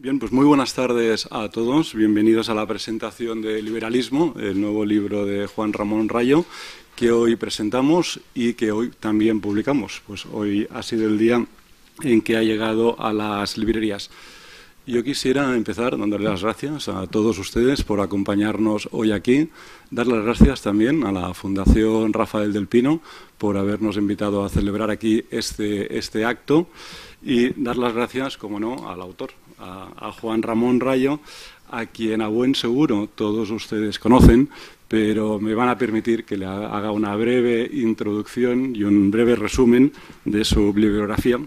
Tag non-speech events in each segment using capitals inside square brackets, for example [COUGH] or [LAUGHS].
Bien, pues muy buenas tardes a todos. Bienvenidos a la presentación de Liberalismo, el nuevo libro de Juan Ramón Rayo, que hoy presentamos y que hoy también publicamos. Pues hoy ha sido el día en que ha llegado a las librerías. Yo quisiera empezar dándole las gracias a todos ustedes por acompañarnos hoy aquí, dar las gracias también a la Fundación Rafael del Pino por habernos invitado a celebrar aquí este, este acto y dar las gracias, como no, al autor, a, Juan Ramón Rayo, a quien a buen seguro todos ustedes conocen, pero me van a permitir que le haga una breve introducción y un breve resumen de su bibliografía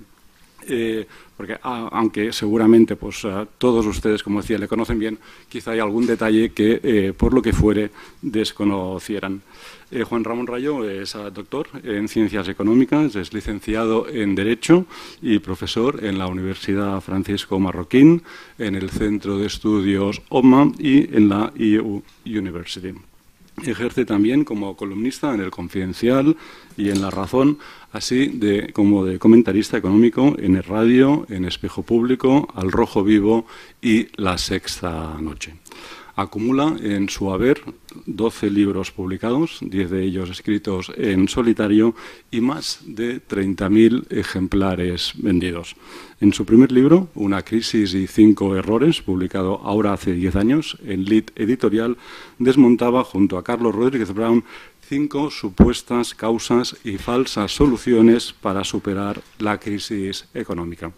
eh, porque ah, aunque seguramente pues, a todos ustedes, como decía, le conocen bien, quizá hay algún detalle que, eh, por lo que fuere, desconocieran. Eh, Juan Ramón Rayo es ah, doctor en Ciencias Económicas, es licenciado en Derecho y profesor en la Universidad Francisco Marroquín, en el Centro de Estudios OMA y en la EU University. Ejerce también como columnista en El Confidencial y en La Razón, así de, como de comentarista económico en el radio, en Espejo Público, Al Rojo Vivo y La Sexta Noche. Acumula en su haber 12 libros publicados, 10 de ellos escritos en solitario y más de 30.000 ejemplares vendidos. En su primer libro, Una crisis y cinco errores, publicado ahora hace 10 años en Lit Editorial, desmontaba junto a Carlos Rodríguez Brown cinco supuestas causas y falsas soluciones para superar la crisis económica.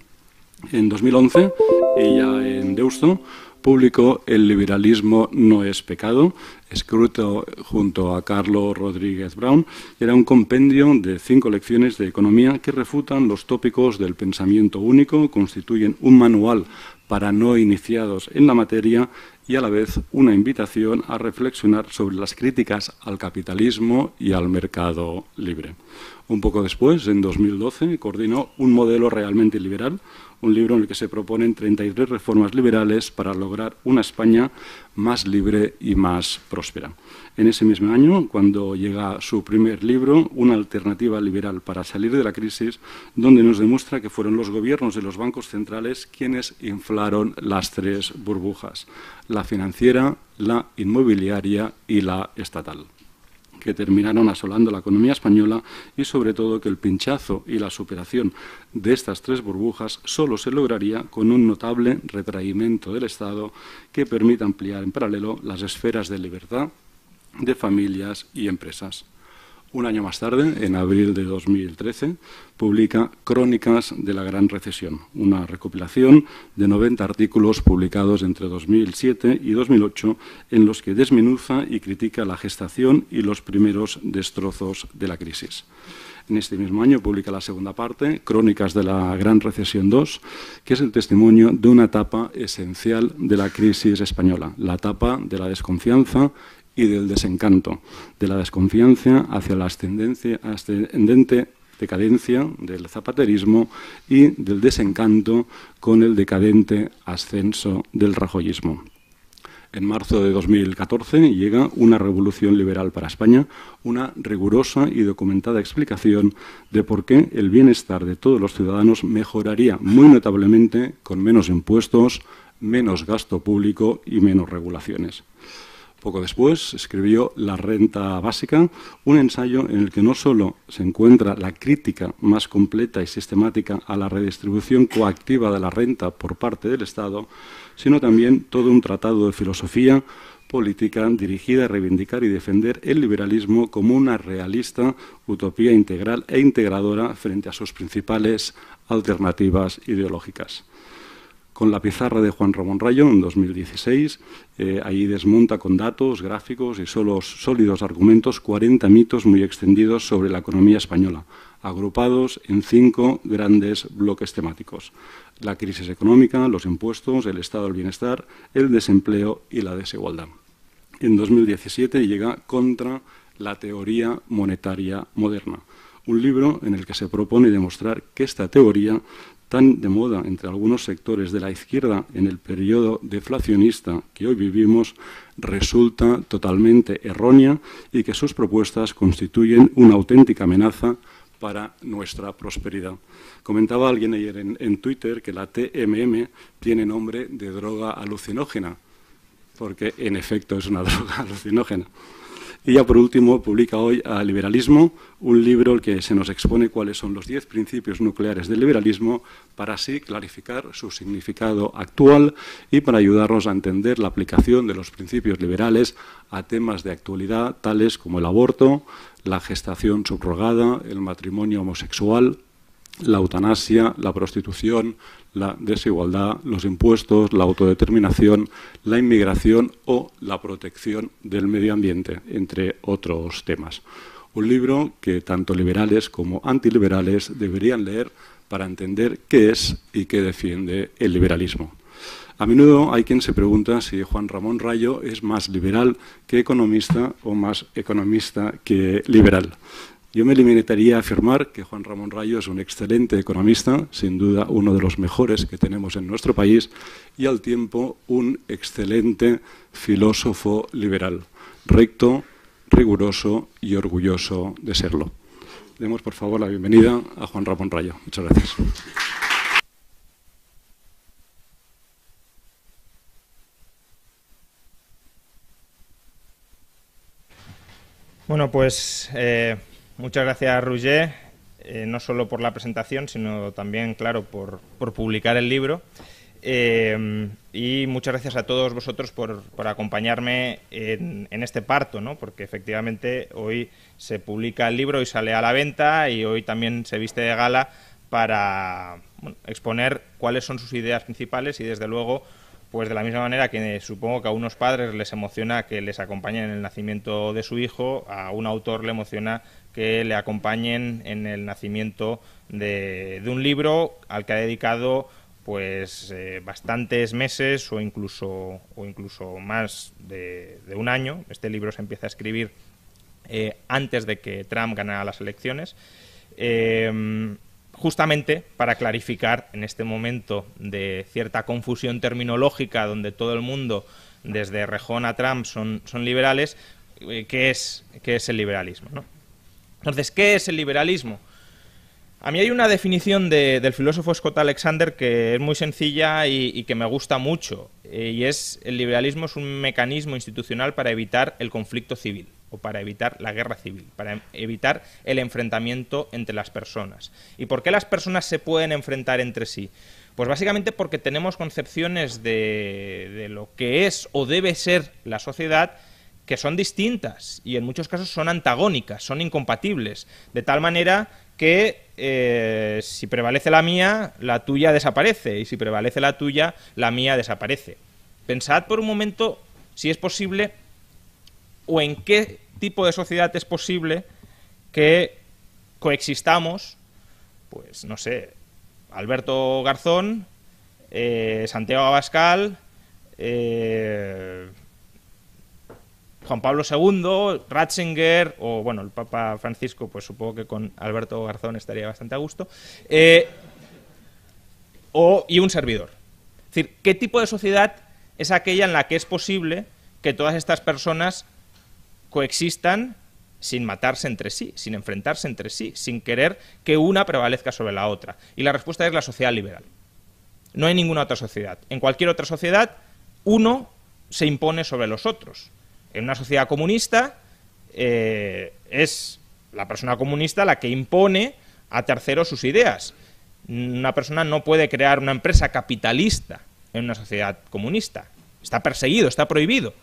En 2011, ella en Deusto publicó El liberalismo no es pecado, escrito junto a Carlos Rodríguez Brown, era un compendio de cinco lecciones de economía que refutan los tópicos del pensamiento único, constituyen un manual para no iniciados en la materia y a la vez una invitación a reflexionar sobre las críticas al capitalismo y al mercado libre. Un poco después, en 2012, coordinó Un modelo realmente liberal, un libro en el que se proponen 33 reformas liberales para lograr una España más libre y más próspera. En ese mismo año, cuando llega su primer libro, Una alternativa liberal para salir de la crisis, donde nos demuestra que fueron los gobiernos y los bancos centrales quienes inflaron las tres burbujas, la financiera, la inmobiliaria y la estatal que terminaron asolando la economía española y sobre todo que el pinchazo y la superación de estas tres burbujas solo se lograría con un notable retraimiento del Estado que permita ampliar en paralelo las esferas de libertad de familias y empresas. Un año más tarde, en abril de 2013, publica Crónicas de la Gran Recesión, una recopilación de 90 artículos publicados entre 2007 y 2008 en los que desmenuza y critica la gestación y los primeros destrozos de la crisis. En este mismo año publica la segunda parte, Crónicas de la Gran Recesión II, que es el testimonio de una etapa esencial de la crisis española, la etapa de la desconfianza y del desencanto, de la desconfianza hacia la ascendente decadencia del zapaterismo y del desencanto con el decadente ascenso del rajoyismo. En marzo de 2014 llega una revolución liberal para España, una rigurosa y documentada explicación de por qué el bienestar de todos los ciudadanos mejoraría muy notablemente con menos impuestos, menos gasto público y menos regulaciones. Poco después escribió La renta básica, un ensayo en el que no solo se encuentra la crítica más completa y sistemática a la redistribución coactiva de la renta por parte del Estado, sino también todo un tratado de filosofía política dirigida a reivindicar y defender el liberalismo como una realista utopía integral e integradora frente a sus principales alternativas ideológicas con la pizarra de Juan Ramón Rayo en 2016. Eh, ahí desmonta con datos, gráficos y sólidos argumentos 40 mitos muy extendidos sobre la economía española, agrupados en cinco grandes bloques temáticos. La crisis económica, los impuestos, el estado del bienestar, el desempleo y la desigualdad. En 2017 llega contra la teoría monetaria moderna, un libro en el que se propone demostrar que esta teoría tan de moda entre algunos sectores de la izquierda en el periodo deflacionista que hoy vivimos resulta totalmente errónea y que sus propuestas constituyen una auténtica amenaza para nuestra prosperidad. Comentaba alguien ayer en, Twitter que la TMM tiene nombre de droga alucinógena, porque en efecto es una [LAUGHS] droga alucinógena. Y ya por último, publica hoy a Liberalismo, un libro en el que se nos expone cuáles son los diez principios nucleares del liberalismo para así clarificar su significado actual y para ayudarnos a entender la aplicación de los principios liberales a temas de actualidad tales como el aborto, la gestación subrogada, el matrimonio homosexual, la eutanasia, la prostitución, la desigualdad, los impuestos, la autodeterminación, la inmigración o la protección del medio ambiente, entre otros temas. Un libro que tanto liberales como antiliberales deberían leer para entender qué es y qué defiende el liberalismo. A menudo hay quien se pregunta si Juan Ramón Rayo es más liberal que economista o más economista que liberal. Yo me limitaría a afirmar que Juan Ramón Rayo es un excelente economista, sin duda uno de los mejores que tenemos en nuestro país, y al tiempo un excelente filósofo liberal, recto, riguroso y orgulloso de serlo. Demos por favor la bienvenida a Juan Ramón Rayo. Muchas gracias. Bueno, pues eh, Muchas gracias, Roger, eh, no solo por la presentación, sino también, claro, por, publicar el libro. Eh, y muchas gracias a todos vosotros por, acompañarme en, este parto, ¿no? porque efectivamente hoy se publica el libro y sale a la venta y hoy también se viste de gala para exponer cuáles son sus ideas principales y desde luego pues de la misma manera que supongo que a unos padres les emociona que les acompañen en el nacimiento de su hijo, a un autor le emociona que le acompañen en el nacimiento de, un libro al que ha dedicado pues eh, bastantes meses o incluso o incluso más de, un año. Este libro se empieza a escribir eh, antes de que Trump ganara las elecciones. Em, justamente para clarificar en este momento de cierta confusión terminológica donde todo el mundo, desde Rejón a Trump, son, son liberales, eh, qué es, qué es el liberalismo. ¿no? Entonces, ¿qué es el liberalismo? A mí hay una definición del filósofo Scott Alexander que es muy sencilla y, que me gusta mucho, eh, y es el liberalismo es un mecanismo institucional para evitar el conflicto civil o para evitar la guerra civil, para evitar el enfrentamiento entre las personas. ¿Y por qué las personas se pueden enfrentar entre sí? Pues básicamente porque tenemos concepciones de lo que es o debe ser la sociedad que son distintas y en muchos casos son antagónicas, son incompatibles, de tal manera que eh, si prevalece la mía, la tuya desaparece y si prevalece la tuya, la mía desaparece. Pensad por un momento si es posible o en qué tipo de sociedad es posible que coexistamos, pues no sé, Alberto Garzón, eh, Santiago Abascal, eh, Juan Pablo II, Ratzinger o, bueno, el Papa Francisco, pues supongo que con Alberto Garzón estaría bastante a gusto, eh, y un servidor. Es decir, ¿qué tipo de sociedad es aquella en la que es posible que todas estas personas coexistan sin matarse entre sí, sin enfrentarse entre sí, sin querer que una prevalezca sobre la otra? Y la respuesta es la sociedad liberal. No hay ninguna otra sociedad. En cualquier otra sociedad, uno se impone sobre los otros. En una sociedad comunista eh, es la persona comunista la que impone a terceros sus ideas. Una persona no puede crear una empresa capitalista en una sociedad comunista. Está perseguido, está prohibido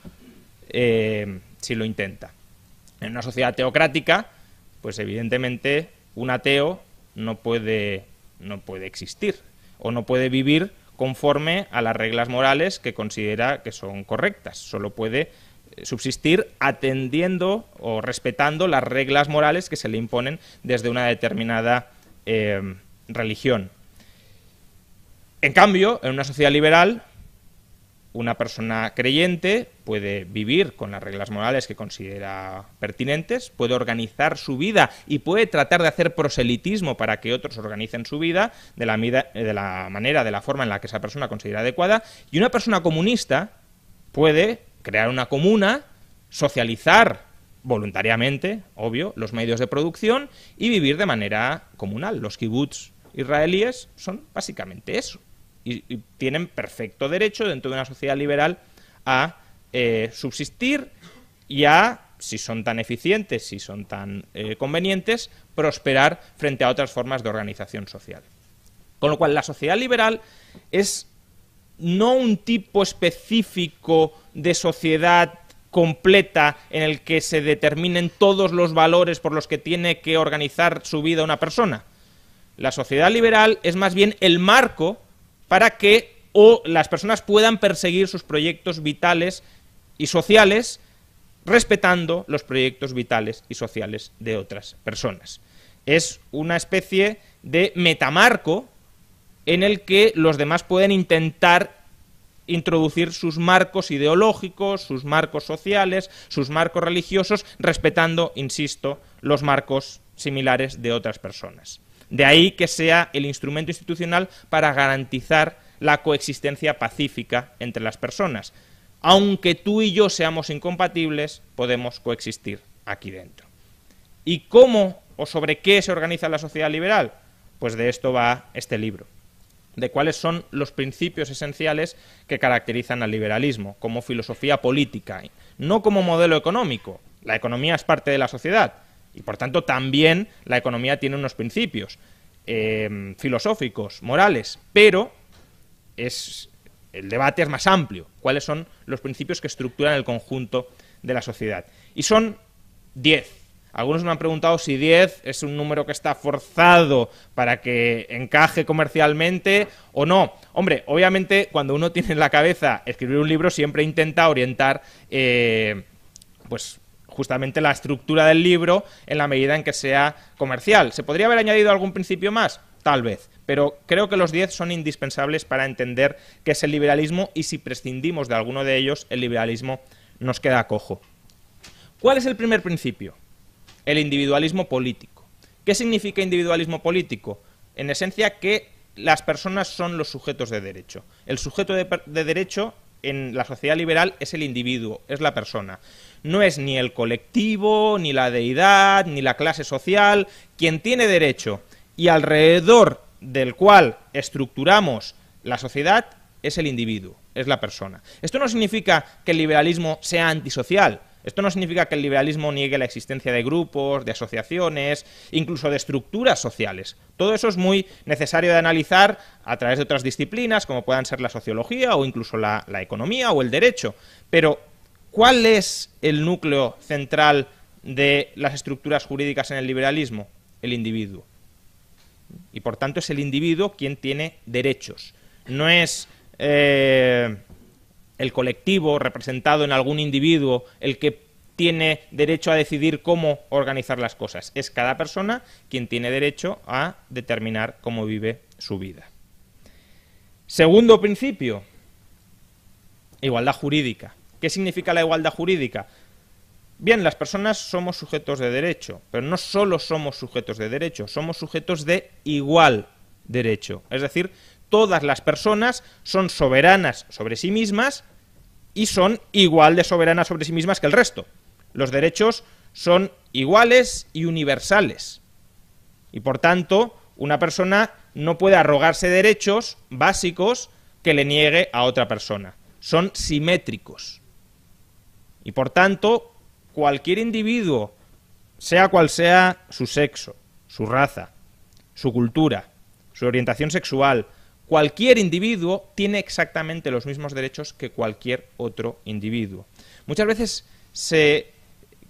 eh, si lo intenta. En una sociedad teocrática, pues evidentemente un ateo no puede, no puede existir o no puede vivir conforme a las reglas morales que considera que son correctas. Solo puede subsistir atendiendo o respetando las reglas morales que se le imponen desde una determinada eh, religión. En cambio, en una sociedad liberal, una persona creyente puede vivir con las reglas morales que considera pertinentes, puede organizar su vida y puede tratar de hacer proselitismo para que otros organicen su vida de la, eh, de la manera, de la forma en la que esa persona considera adecuada. Y una persona comunista puede crear una comuna, socializar voluntariamente, obvio, los medios de producción y vivir de manera comunal. Los kibbutz israelíes son básicamente eso. Y, tienen perfecto derecho dentro de una sociedad liberal a eh, subsistir y a, si son tan eficientes, si son tan eh, convenientes, prosperar frente a otras formas de organización social. Con lo cual, la sociedad liberal es no un tipo específico de sociedad completa en el que se determinen todos los valores por los que tiene que organizar su vida una persona. La sociedad liberal es más bien el marco para que o las personas puedan perseguir sus proyectos vitales y sociales respetando los proyectos vitales y sociales de otras personas. Es una especie de metamarco en el que los demás pueden intentar introducir sus marcos ideológicos, sus marcos sociales, sus marcos religiosos, respetando, insisto, los marcos similares de otras personas. De ahí que sea el instrumento institucional para garantizar la coexistencia pacífica entre las personas. Aunque tú y yo seamos incompatibles, podemos coexistir aquí dentro. ¿Y cómo o sobre qué se organiza la sociedad liberal? Pues de esto va este libro de cuáles son los principios esenciales que caracterizan al liberalismo como filosofía política, no como modelo económico. La economía es parte de la sociedad y por tanto también la economía tiene unos principios em, filosóficos, morales, pero es, el debate es más amplio. ¿Cuáles son los principios que estructuran el conjunto de la sociedad? Y son diez algunos me han preguntado si 10 es un número que está forzado para que encaje comercialmente o no. Hombre, obviamente cuando uno tiene en la cabeza escribir un libro siempre intenta orientar eh, pues justamente la estructura del libro en la medida en que sea comercial. ¿Se podría haber añadido algún principio más? Tal vez, pero creo que los 10 son indispensables para entender qué es el liberalismo y si prescindimos de alguno de ellos, el liberalismo nos queda cojo. ¿Cuál es el primer principio? el individualismo político. ¿Qué significa individualismo político? En esencia que las personas son los sujetos de derecho. El sujeto de, derecho en la sociedad liberal es el individuo, es la persona. No es ni el colectivo, ni la deidad, ni la clase social. Quien tiene derecho y alrededor del cual estructuramos la sociedad es el individuo, es la persona. Esto no significa que el liberalismo sea antisocial, esto no significa que el liberalismo niegue la existencia de grupos, de asociaciones, incluso de estructuras sociales. Todo eso es muy necesario de analizar a través de otras disciplinas, como puedan ser la sociología o incluso la, economía o el derecho. Pero, ¿cuál es el núcleo central de las estructuras jurídicas en el liberalismo? El individuo. Y por tanto es el individuo quien tiene derechos. No es... Eh, el colectivo representado en algún individuo el que tiene derecho a decidir cómo organizar las cosas. Es cada persona quien tiene derecho a determinar cómo vive su vida. Segundo principio, igualdad jurídica. ¿Qué significa la igualdad jurídica? Bien, las personas somos sujetos de derecho, pero no solo somos sujetos de derecho, somos sujetos de igual derecho. Es decir, todas las personas son soberanas sobre sí mismas y son igual de soberanas sobre sí mismas que el resto. Los derechos son iguales y universales. Y por tanto, una persona no puede arrogarse derechos básicos que le niegue a otra persona. Son simétricos. Y por tanto, cualquier individuo, sea cual sea su sexo, su raza, su cultura, su orientación sexual, Cualquier individuo tiene exactamente los mismos derechos que cualquier otro individuo. Muchas veces se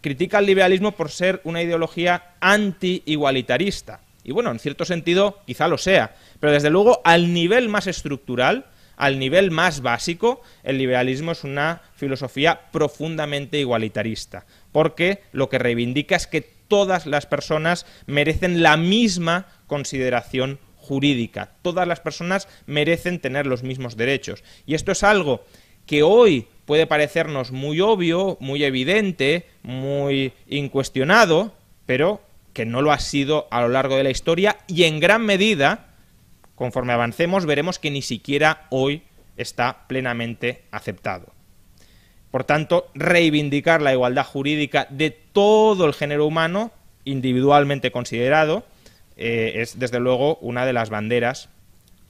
critica al liberalismo por ser una ideología anti-igualitarista. Y bueno, en cierto sentido quizá lo sea, pero desde luego al nivel más estructural, al nivel más básico, el liberalismo es una filosofía profundamente igualitarista, porque lo que reivindica es que todas las personas merecen la misma consideración jurídica. Todas las personas merecen tener los mismos derechos. Y esto es algo que hoy puede parecernos muy obvio, muy evidente, muy incuestionado, pero que no lo ha sido a lo largo de la historia y en gran medida, conforme avancemos, veremos que ni siquiera hoy está plenamente aceptado. Por tanto, reivindicar la igualdad jurídica de todo el género humano, individualmente considerado, eh, es desde luego una de las banderas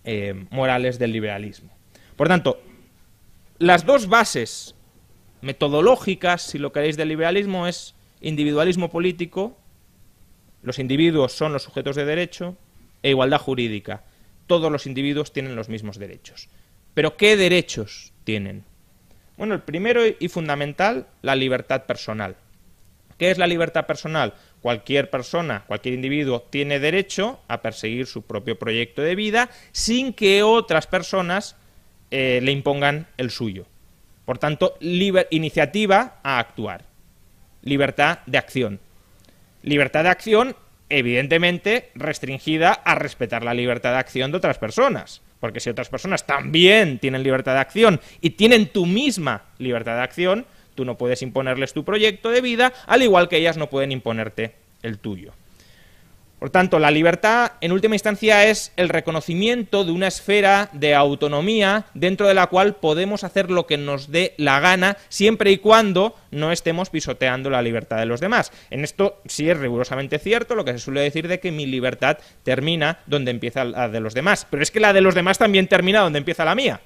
eh, morales del liberalismo. Por tanto, las dos bases metodológicas, si lo queréis, del liberalismo es individualismo político, los individuos son los sujetos de derecho, e igualdad jurídica. Todos los individuos tienen los mismos derechos. Pero ¿qué derechos tienen? Bueno, el primero y fundamental, la libertad personal. ¿Qué es la libertad personal? Cualquier persona, cualquier individuo tiene derecho a perseguir su propio proyecto de vida sin que otras personas eh, le impongan el suyo. Por tanto, iniciativa a actuar. Libertad de acción. Libertad de acción, evidentemente, restringida a respetar la libertad de acción de otras personas. Porque si otras personas también tienen libertad de acción y tienen tu misma libertad de acción, Tú no puedes imponerles tu proyecto de vida, al igual que ellas no pueden imponerte el tuyo. Por tanto, la libertad, en última instancia, es el reconocimiento de una esfera de autonomía dentro de la cual podemos hacer lo que nos dé la gana, siempre y cuando no estemos pisoteando la libertad de los demás. En esto sí es rigurosamente cierto lo que se suele decir de que mi libertad termina donde empieza la de los demás, pero es que la de los demás también termina donde empieza la mía.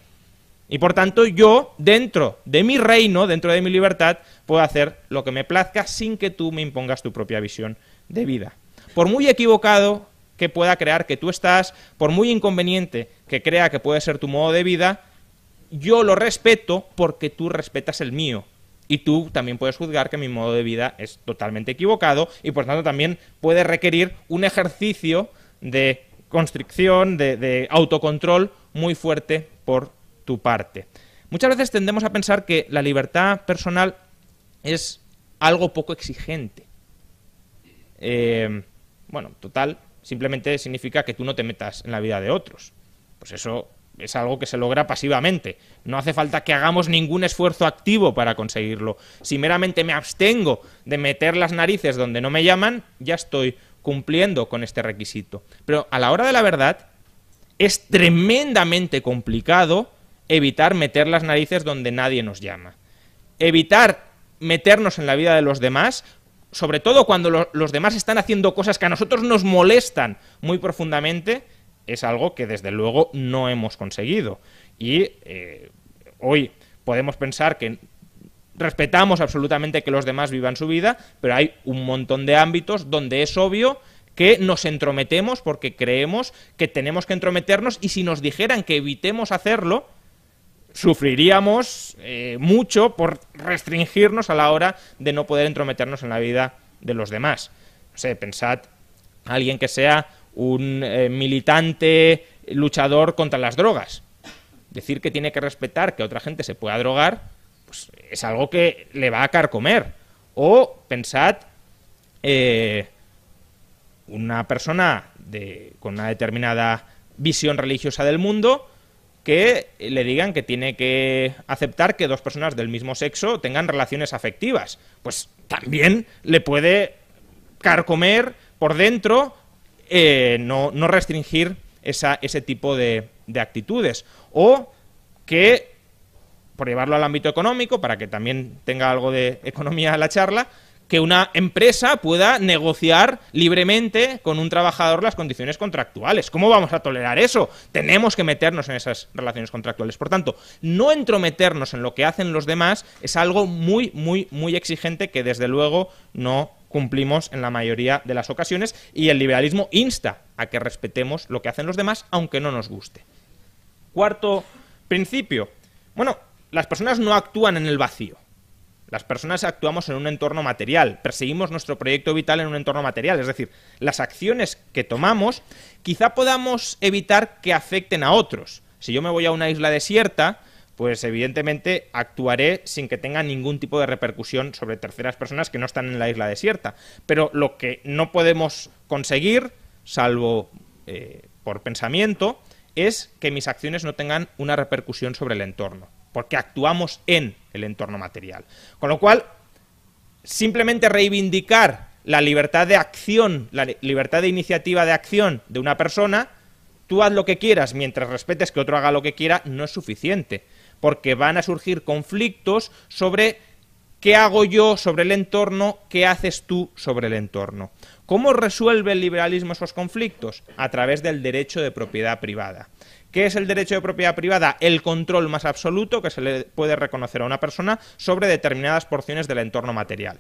Y por tanto yo, dentro de mi reino, dentro de mi libertad, puedo hacer lo que me plazca sin que tú me impongas tu propia visión de vida. Por muy equivocado que pueda crear que tú estás, por muy inconveniente que crea que puede ser tu modo de vida, yo lo respeto porque tú respetas el mío. Y tú también puedes juzgar que mi modo de vida es totalmente equivocado y por tanto también puede requerir un ejercicio de constricción, de, de autocontrol muy fuerte por tu parte. Muchas veces tendemos a pensar que la libertad personal es algo poco exigente. Eh, bueno, total, simplemente significa que tú no te metas en la vida de otros. Pues eso es algo que se logra pasivamente. No hace falta que hagamos ningún esfuerzo activo para conseguirlo. Si meramente me abstengo de meter las narices donde no me llaman, ya estoy cumpliendo con este requisito. Pero a la hora de la verdad, es tremendamente complicado evitar meter las narices donde nadie nos llama. Evitar meternos en la vida de los demás, sobre todo cuando los demás están haciendo cosas que a nosotros nos molestan muy profundamente, es algo que desde luego no hemos conseguido. Y eh, hoy podemos pensar que respetamos absolutamente que los demás vivan su vida, pero hay un montón de ámbitos donde es obvio que nos entrometemos porque creemos que tenemos que entrometernos y si nos dijeran que evitemos hacerlo, sufriríamos eh, mucho por restringirnos a la hora de no poder entrometernos en la vida de los demás. No sé, pensad a alguien que sea un eh, militante luchador contra las drogas. Decir que tiene que respetar que otra gente se pueda drogar, pues es algo que le va a carcomer. O pensad eh, una persona con una determinada visión religiosa del mundo que eh, le digan que tiene que aceptar que dos personas del mismo sexo tengan relaciones afectivas. Pues también le puede carcomer por dentro, eh, no, restringir esa, ese tipo de, de actitudes. O que, por llevarlo al ámbito económico, para que también tenga algo de economía a la charla, que una empresa pueda negociar libremente con un trabajador las condiciones contractuales. ¿Cómo vamos a tolerar eso? Tenemos que meternos en esas relaciones contractuales. Por tanto, no entrometernos en lo que hacen los demás es algo muy, muy, muy exigente que desde luego no cumplimos en la mayoría de las ocasiones y el liberalismo insta a que respetemos lo que hacen los demás aunque no nos guste. Cuarto principio. Bueno, las personas no actúan en el vacío. Las personas actuamos en un entorno material, perseguimos nuestro proyecto vital en un entorno material, es decir, las acciones que tomamos quizá podamos evitar que afecten a otros. Si yo me voy a una isla desierta, pues evidentemente actuaré sin que tenga ningún tipo de repercusión sobre terceras personas que no están en la isla desierta. Pero lo que no podemos conseguir, salvo eh, por pensamiento, es que mis acciones no tengan una repercusión sobre el entorno porque actuamos en el entorno material. Con lo cual, simplemente reivindicar la libertad de acción, la libertad de iniciativa de acción de una persona, tú haz lo que quieras mientras respetes que otro haga lo que quiera, no es suficiente, porque van a surgir conflictos sobre qué hago yo sobre el entorno, qué haces tú sobre el entorno. ¿Cómo resuelve el liberalismo esos conflictos? A través del derecho de propiedad privada, ¿Qué es el derecho de propiedad privada? El control más absoluto que se le puede reconocer a una persona sobre determinadas porciones del entorno material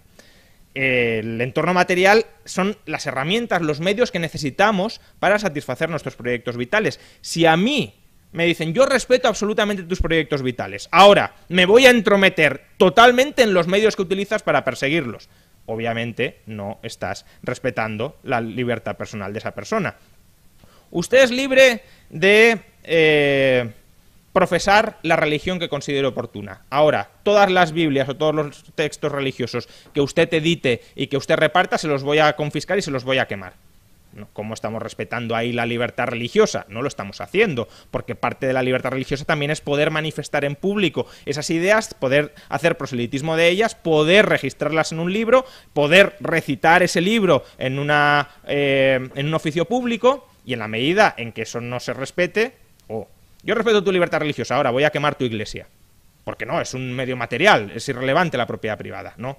el entorno material son las herramientas, los medios que necesitamos para satisfacer nuestros proyectos vitales. Si a mí me dicen, yo respeto absolutamente tus proyectos vitales, ahora me voy a entrometer totalmente en los medios que utilizas para perseguirlos, obviamente no estás respetando la libertad personal de esa persona. Usted es libre de eh, profesar la religión que considere oportuna. Ahora, todas las Biblias o todos los textos religiosos que usted edite y que usted reparta, se los voy a confiscar y se los voy a quemar. ¿Cómo estamos respetando ahí la libertad religiosa? No lo estamos haciendo, porque parte de la libertad religiosa también es poder manifestar en público esas ideas, poder hacer proselitismo de ellas, poder registrarlas en un libro, poder recitar ese libro en, una, eh, en un oficio público, y en la medida en que eso no se respete, o oh. yo respeto tu libertad religiosa, ahora voy a quemar tu iglesia. Porque no, es un medio material, es irrelevante la propiedad privada, ¿no?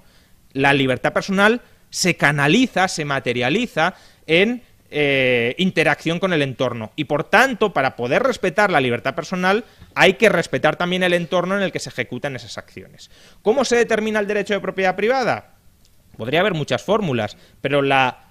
La libertad personal se canaliza, se materializa en eh, interacción con el entorno. Y por tanto, para poder respetar la libertad personal, hay que respetar también el entorno en el que se ejecutan esas acciones. ¿Cómo se determina el derecho de propiedad privada? Podría haber muchas fórmulas, pero la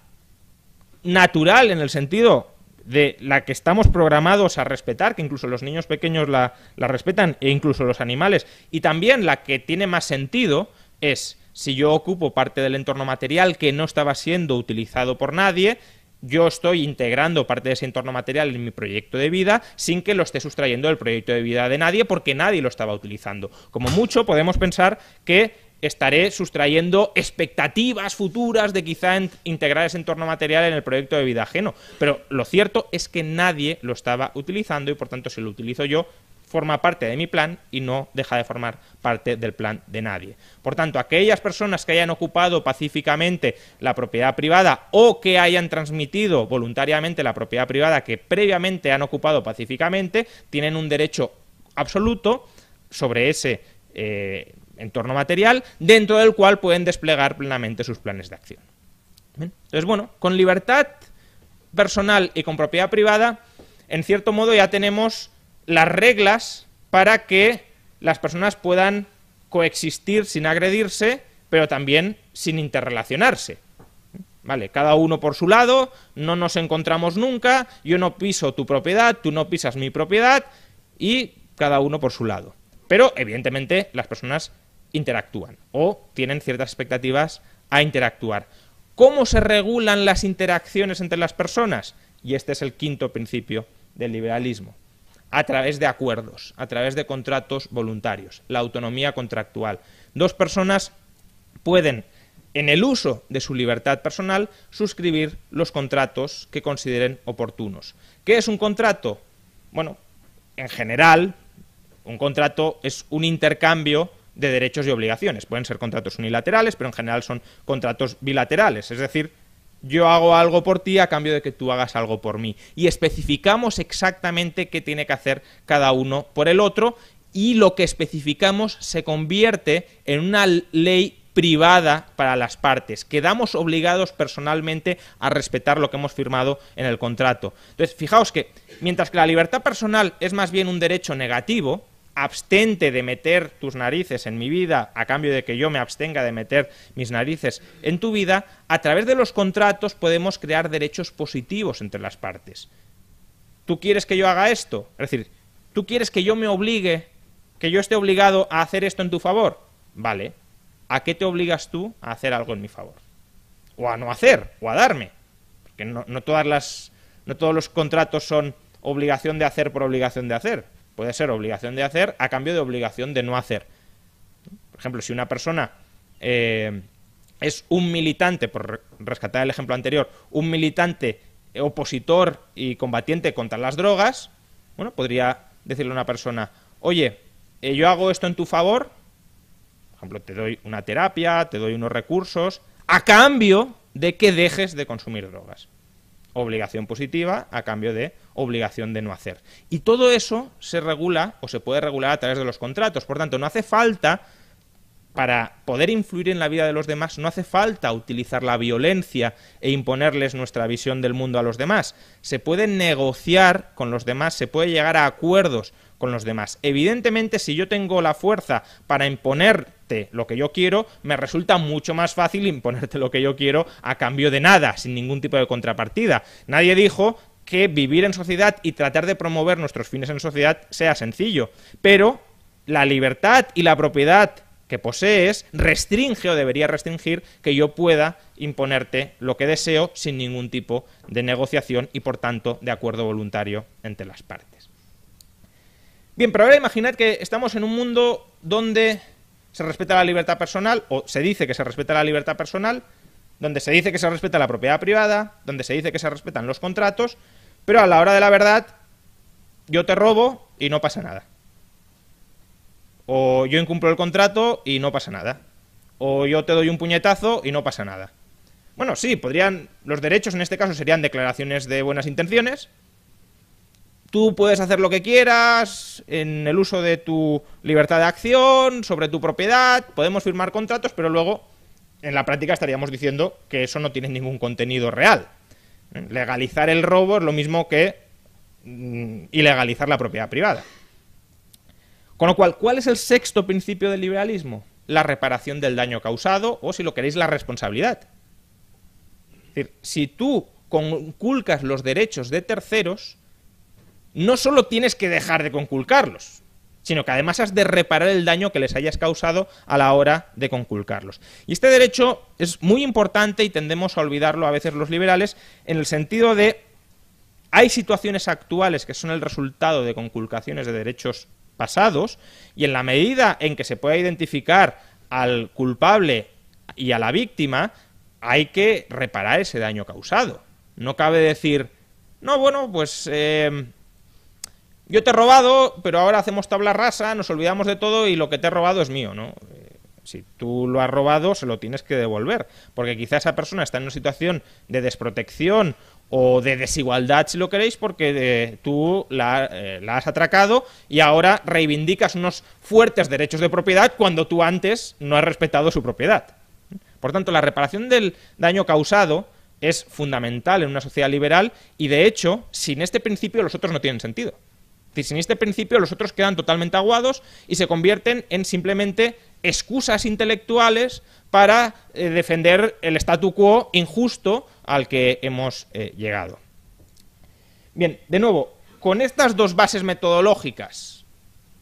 natural en el sentido de la que estamos programados a respetar, que incluso los niños pequeños la, respetan e incluso los animales, y también la que tiene más sentido es si yo ocupo parte del entorno material que no estaba siendo utilizado por nadie, yo estoy integrando parte de ese entorno material en mi proyecto de vida sin que lo esté sustrayendo del proyecto de vida de nadie porque nadie lo estaba utilizando. Como mucho podemos pensar que estaré sustrayendo expectativas futuras de quizá integrar ese entorno material en el proyecto de vida ajeno. Pero lo cierto es que nadie lo estaba utilizando y por tanto si lo utilizo yo forma parte de mi plan y no deja de formar parte del plan de nadie. Por tanto, aquellas personas que hayan ocupado pacíficamente la propiedad privada o que hayan transmitido voluntariamente la propiedad privada que previamente han ocupado pacíficamente, tienen un derecho absoluto sobre ese eh, entorno material dentro del cual pueden desplegar plenamente sus planes de acción. Entonces, bueno, con libertad personal y con propiedad privada, en cierto modo ya tenemos las reglas para que las personas puedan coexistir sin agredirse, pero también sin interrelacionarse. Vale, cada uno por su lado, no nos encontramos nunca, yo no piso tu propiedad, tú no pisas mi propiedad y cada uno por su lado. Pero evidentemente las personas interactúan o tienen ciertas expectativas a interactuar. ¿Cómo se regulan las interacciones entre las personas? Y este es el quinto principio del liberalismo. A través de acuerdos, a través de contratos voluntarios, la autonomía contractual. Dos personas pueden, en el uso de su libertad personal, suscribir los contratos que consideren oportunos. ¿Qué es un contrato? Bueno, en general, un contrato es un intercambio de derechos y obligaciones. Pueden ser contratos unilaterales, pero en general son contratos bilaterales, es decir, yo hago algo por ti a cambio de que tú hagas algo por mí. Y especificamos exactamente qué tiene que hacer cada uno por el otro y lo que especificamos se convierte en una ley privada para las partes. Quedamos obligados personalmente a respetar lo que hemos firmado en el contrato. Entonces, fijaos que mientras que la libertad personal es más bien un derecho negativo, abstente de meter tus narices en mi vida a cambio de que yo me abstenga de meter mis narices en tu vida, a través de los contratos podemos crear derechos positivos entre las partes. ¿Tú quieres que yo haga esto? Es decir, ¿tú quieres que yo me obligue, que yo esté obligado a hacer esto en tu favor? Vale, ¿a qué te obligas tú a hacer algo en mi favor? O a no hacer, o a darme. Porque no, no todas las, no todos los contratos son obligación de hacer por obligación de hacer Puede ser obligación de hacer a cambio de obligación de no hacer. Por ejemplo, si una persona eh, es un militante, por rescatar el ejemplo anterior, un militante opositor y combatiente contra las drogas, bueno, podría decirle a una persona, oye, eh, yo hago esto en tu favor, por ejemplo, te doy una terapia, te doy unos recursos, a cambio de que dejes de consumir drogas obligación positiva a cambio de obligación de no hacer. Y todo eso se regula o se puede regular a través de los contratos. Por tanto, no hace falta para poder influir en la vida de los demás no hace falta utilizar la violencia e imponerles nuestra visión del mundo a los demás. Se puede negociar con los demás, se puede llegar a acuerdos con los demás. Evidentemente, si yo tengo la fuerza para imponerte lo que yo quiero, me resulta mucho más fácil [LAUGHS] imponerte lo que yo quiero a cambio de nada, sin ningún tipo de contrapartida. Nadie dijo que vivir en sociedad y tratar de promover nuestros fines en sociedad sea sencillo, pero la libertad y la propiedad que posees restringe o debería restringir que yo pueda imponerte lo que deseo sin ningún tipo de negociación y por tanto de acuerdo voluntario entre las partes. Bien, pero ahora imaginad que estamos en un mundo donde se respeta la libertad personal o se dice que se respeta la libertad personal, donde se dice que se respeta la propiedad privada, donde se dice que se respetan los contratos, pero a la hora de la verdad yo te robo y no pasa nada. O yo incumplo el contrato y no pasa nada. O yo te doy un puñetazo y no pasa nada. Bueno, sí, podrían. Los derechos en este caso serían declaraciones de buenas intenciones. Tú puedes hacer lo que quieras en el uso de tu libertad de acción, sobre tu propiedad, podemos firmar contratos, pero luego en la práctica estaríamos diciendo que eso no tiene ningún contenido real. Legalizar el robo es lo mismo que mm, ilegalizar la propiedad privada. Con lo cual, ¿cuál es el sexto principio del liberalismo? La reparación del daño causado o, si lo queréis, la responsabilidad. Es decir, si tú conculcas los derechos de terceros, no solo tienes que dejar de conculcarlos, sino que además has de reparar el daño que les hayas causado a la hora de conculcarlos. Y este derecho es muy importante y tendemos a olvidarlo a veces los liberales en el sentido de hay situaciones actuales que son el resultado de conculcaciones de derechos pasados y en la medida en que se pueda identificar al culpable y a la víctima, hay que reparar ese daño causado. No cabe decir, no, bueno, pues eh, yo te he robado, pero ahora hacemos tabla rasa, nos olvidamos de todo y lo que te he robado es mío, ¿no? Eh, si tú lo has robado, se lo tienes que devolver, porque quizá esa persona está en una situación de desprotección o de desigualdad si lo queréis, porque eh, tú eh, la, has atracado y ahora reivindicas unos fuertes derechos de propiedad cuando tú antes no has respetado su propiedad. Por tanto, la reparación del daño causado es fundamental en una sociedad liberal y, de hecho, sin este principio los otros no tienen sentido. Sin este principio los otros quedan totalmente aguados y se convierten en simplemente excusas intelectuales para eh, defender el statu quo injusto al que hemos eh, llegado. Bien, de nuevo, con estas dos bases metodológicas,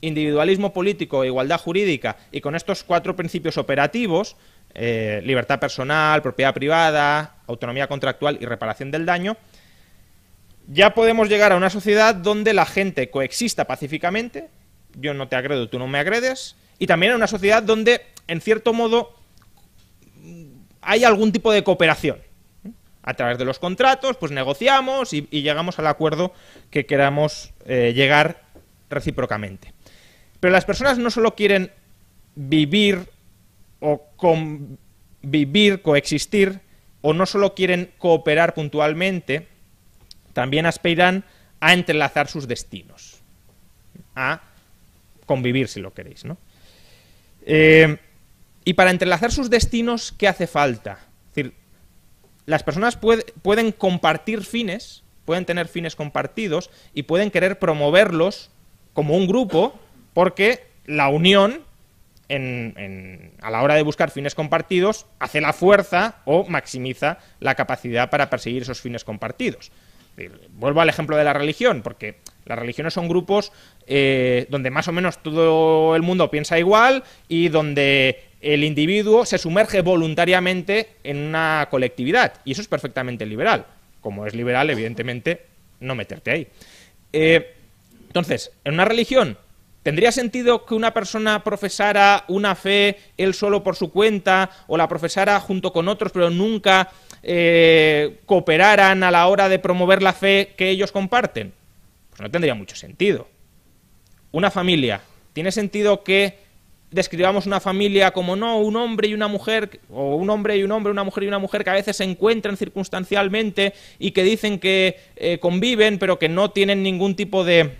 individualismo político e igualdad jurídica, y con estos cuatro principios operativos, eh, libertad personal, propiedad privada, autonomía contractual y reparación del daño, ya podemos llegar a una sociedad donde la gente coexista pacíficamente, yo no te agredo, tú no me agredes, y también a una sociedad donde, en cierto modo, hay algún tipo de cooperación a través de los contratos, pues negociamos y, llegamos al acuerdo que queramos eh, llegar recíprocamente. Pero las personas no solo quieren vivir o convivir, coexistir, o no solo quieren cooperar puntualmente, también aspiran a entrelazar sus destinos, a convivir si lo queréis. ¿no? Eh, y para entrelazar sus destinos, ¿qué hace falta? las personas pueden compartir fines, pueden tener fines compartidos y pueden querer promoverlos como un grupo porque la unión a la hora de buscar fines compartidos hace la fuerza o maximiza la capacidad para perseguir esos fines compartidos. Vuelvo al ejemplo de la religión, porque las religiones son grupos eh, donde más o menos todo el mundo piensa igual y donde el individuo se sumerge voluntariamente en una colectividad. Y eso es perfectamente liberal. Como es liberal, evidentemente, no meterte ahí. Eh, entonces, en una religión, ¿tendría sentido que una persona profesara una fe él solo por su cuenta o la profesara junto con otros, pero nunca eh, cooperaran a la hora de promover la fe que ellos comparten? Pues no tendría mucho sentido. Una familia, ¿tiene sentido que describamos una familia como no, un hombre y una mujer, o un hombre y un hombre, una mujer y una mujer que a veces se encuentran circunstancialmente y que dicen que eh, conviven, pero que no tienen ningún tipo de,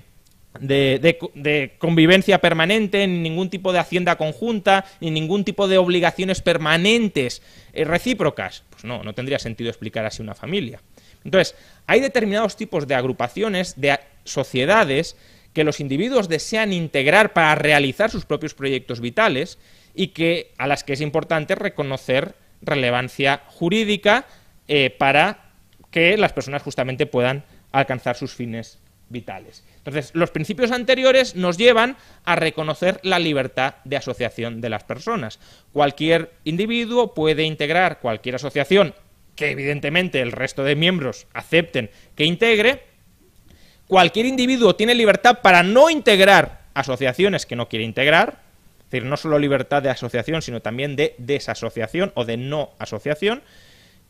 de, convivencia permanente, ni ningún tipo de hacienda conjunta, ni ningún tipo de obligaciones permanentes eh, recíprocas. Pues no, no tendría sentido explicar así una familia. Entonces, hay determinados tipos de agrupaciones, de sociedades, que los individuos desean integrar para realizar sus propios proyectos vitales y que a las que es importante reconocer relevancia jurídica eh, para que las personas justamente puedan alcanzar sus fines vitales. Entonces, los principios anteriores nos llevan a reconocer la libertad de asociación de las personas. Cualquier individuo puede integrar cualquier asociación que evidentemente el resto de miembros acepten que integre, cualquier individuo tiene libertad para no integrar asociaciones que no quiere integrar, es decir, no solo libertad de asociación, sino también de desasociación o de no asociación,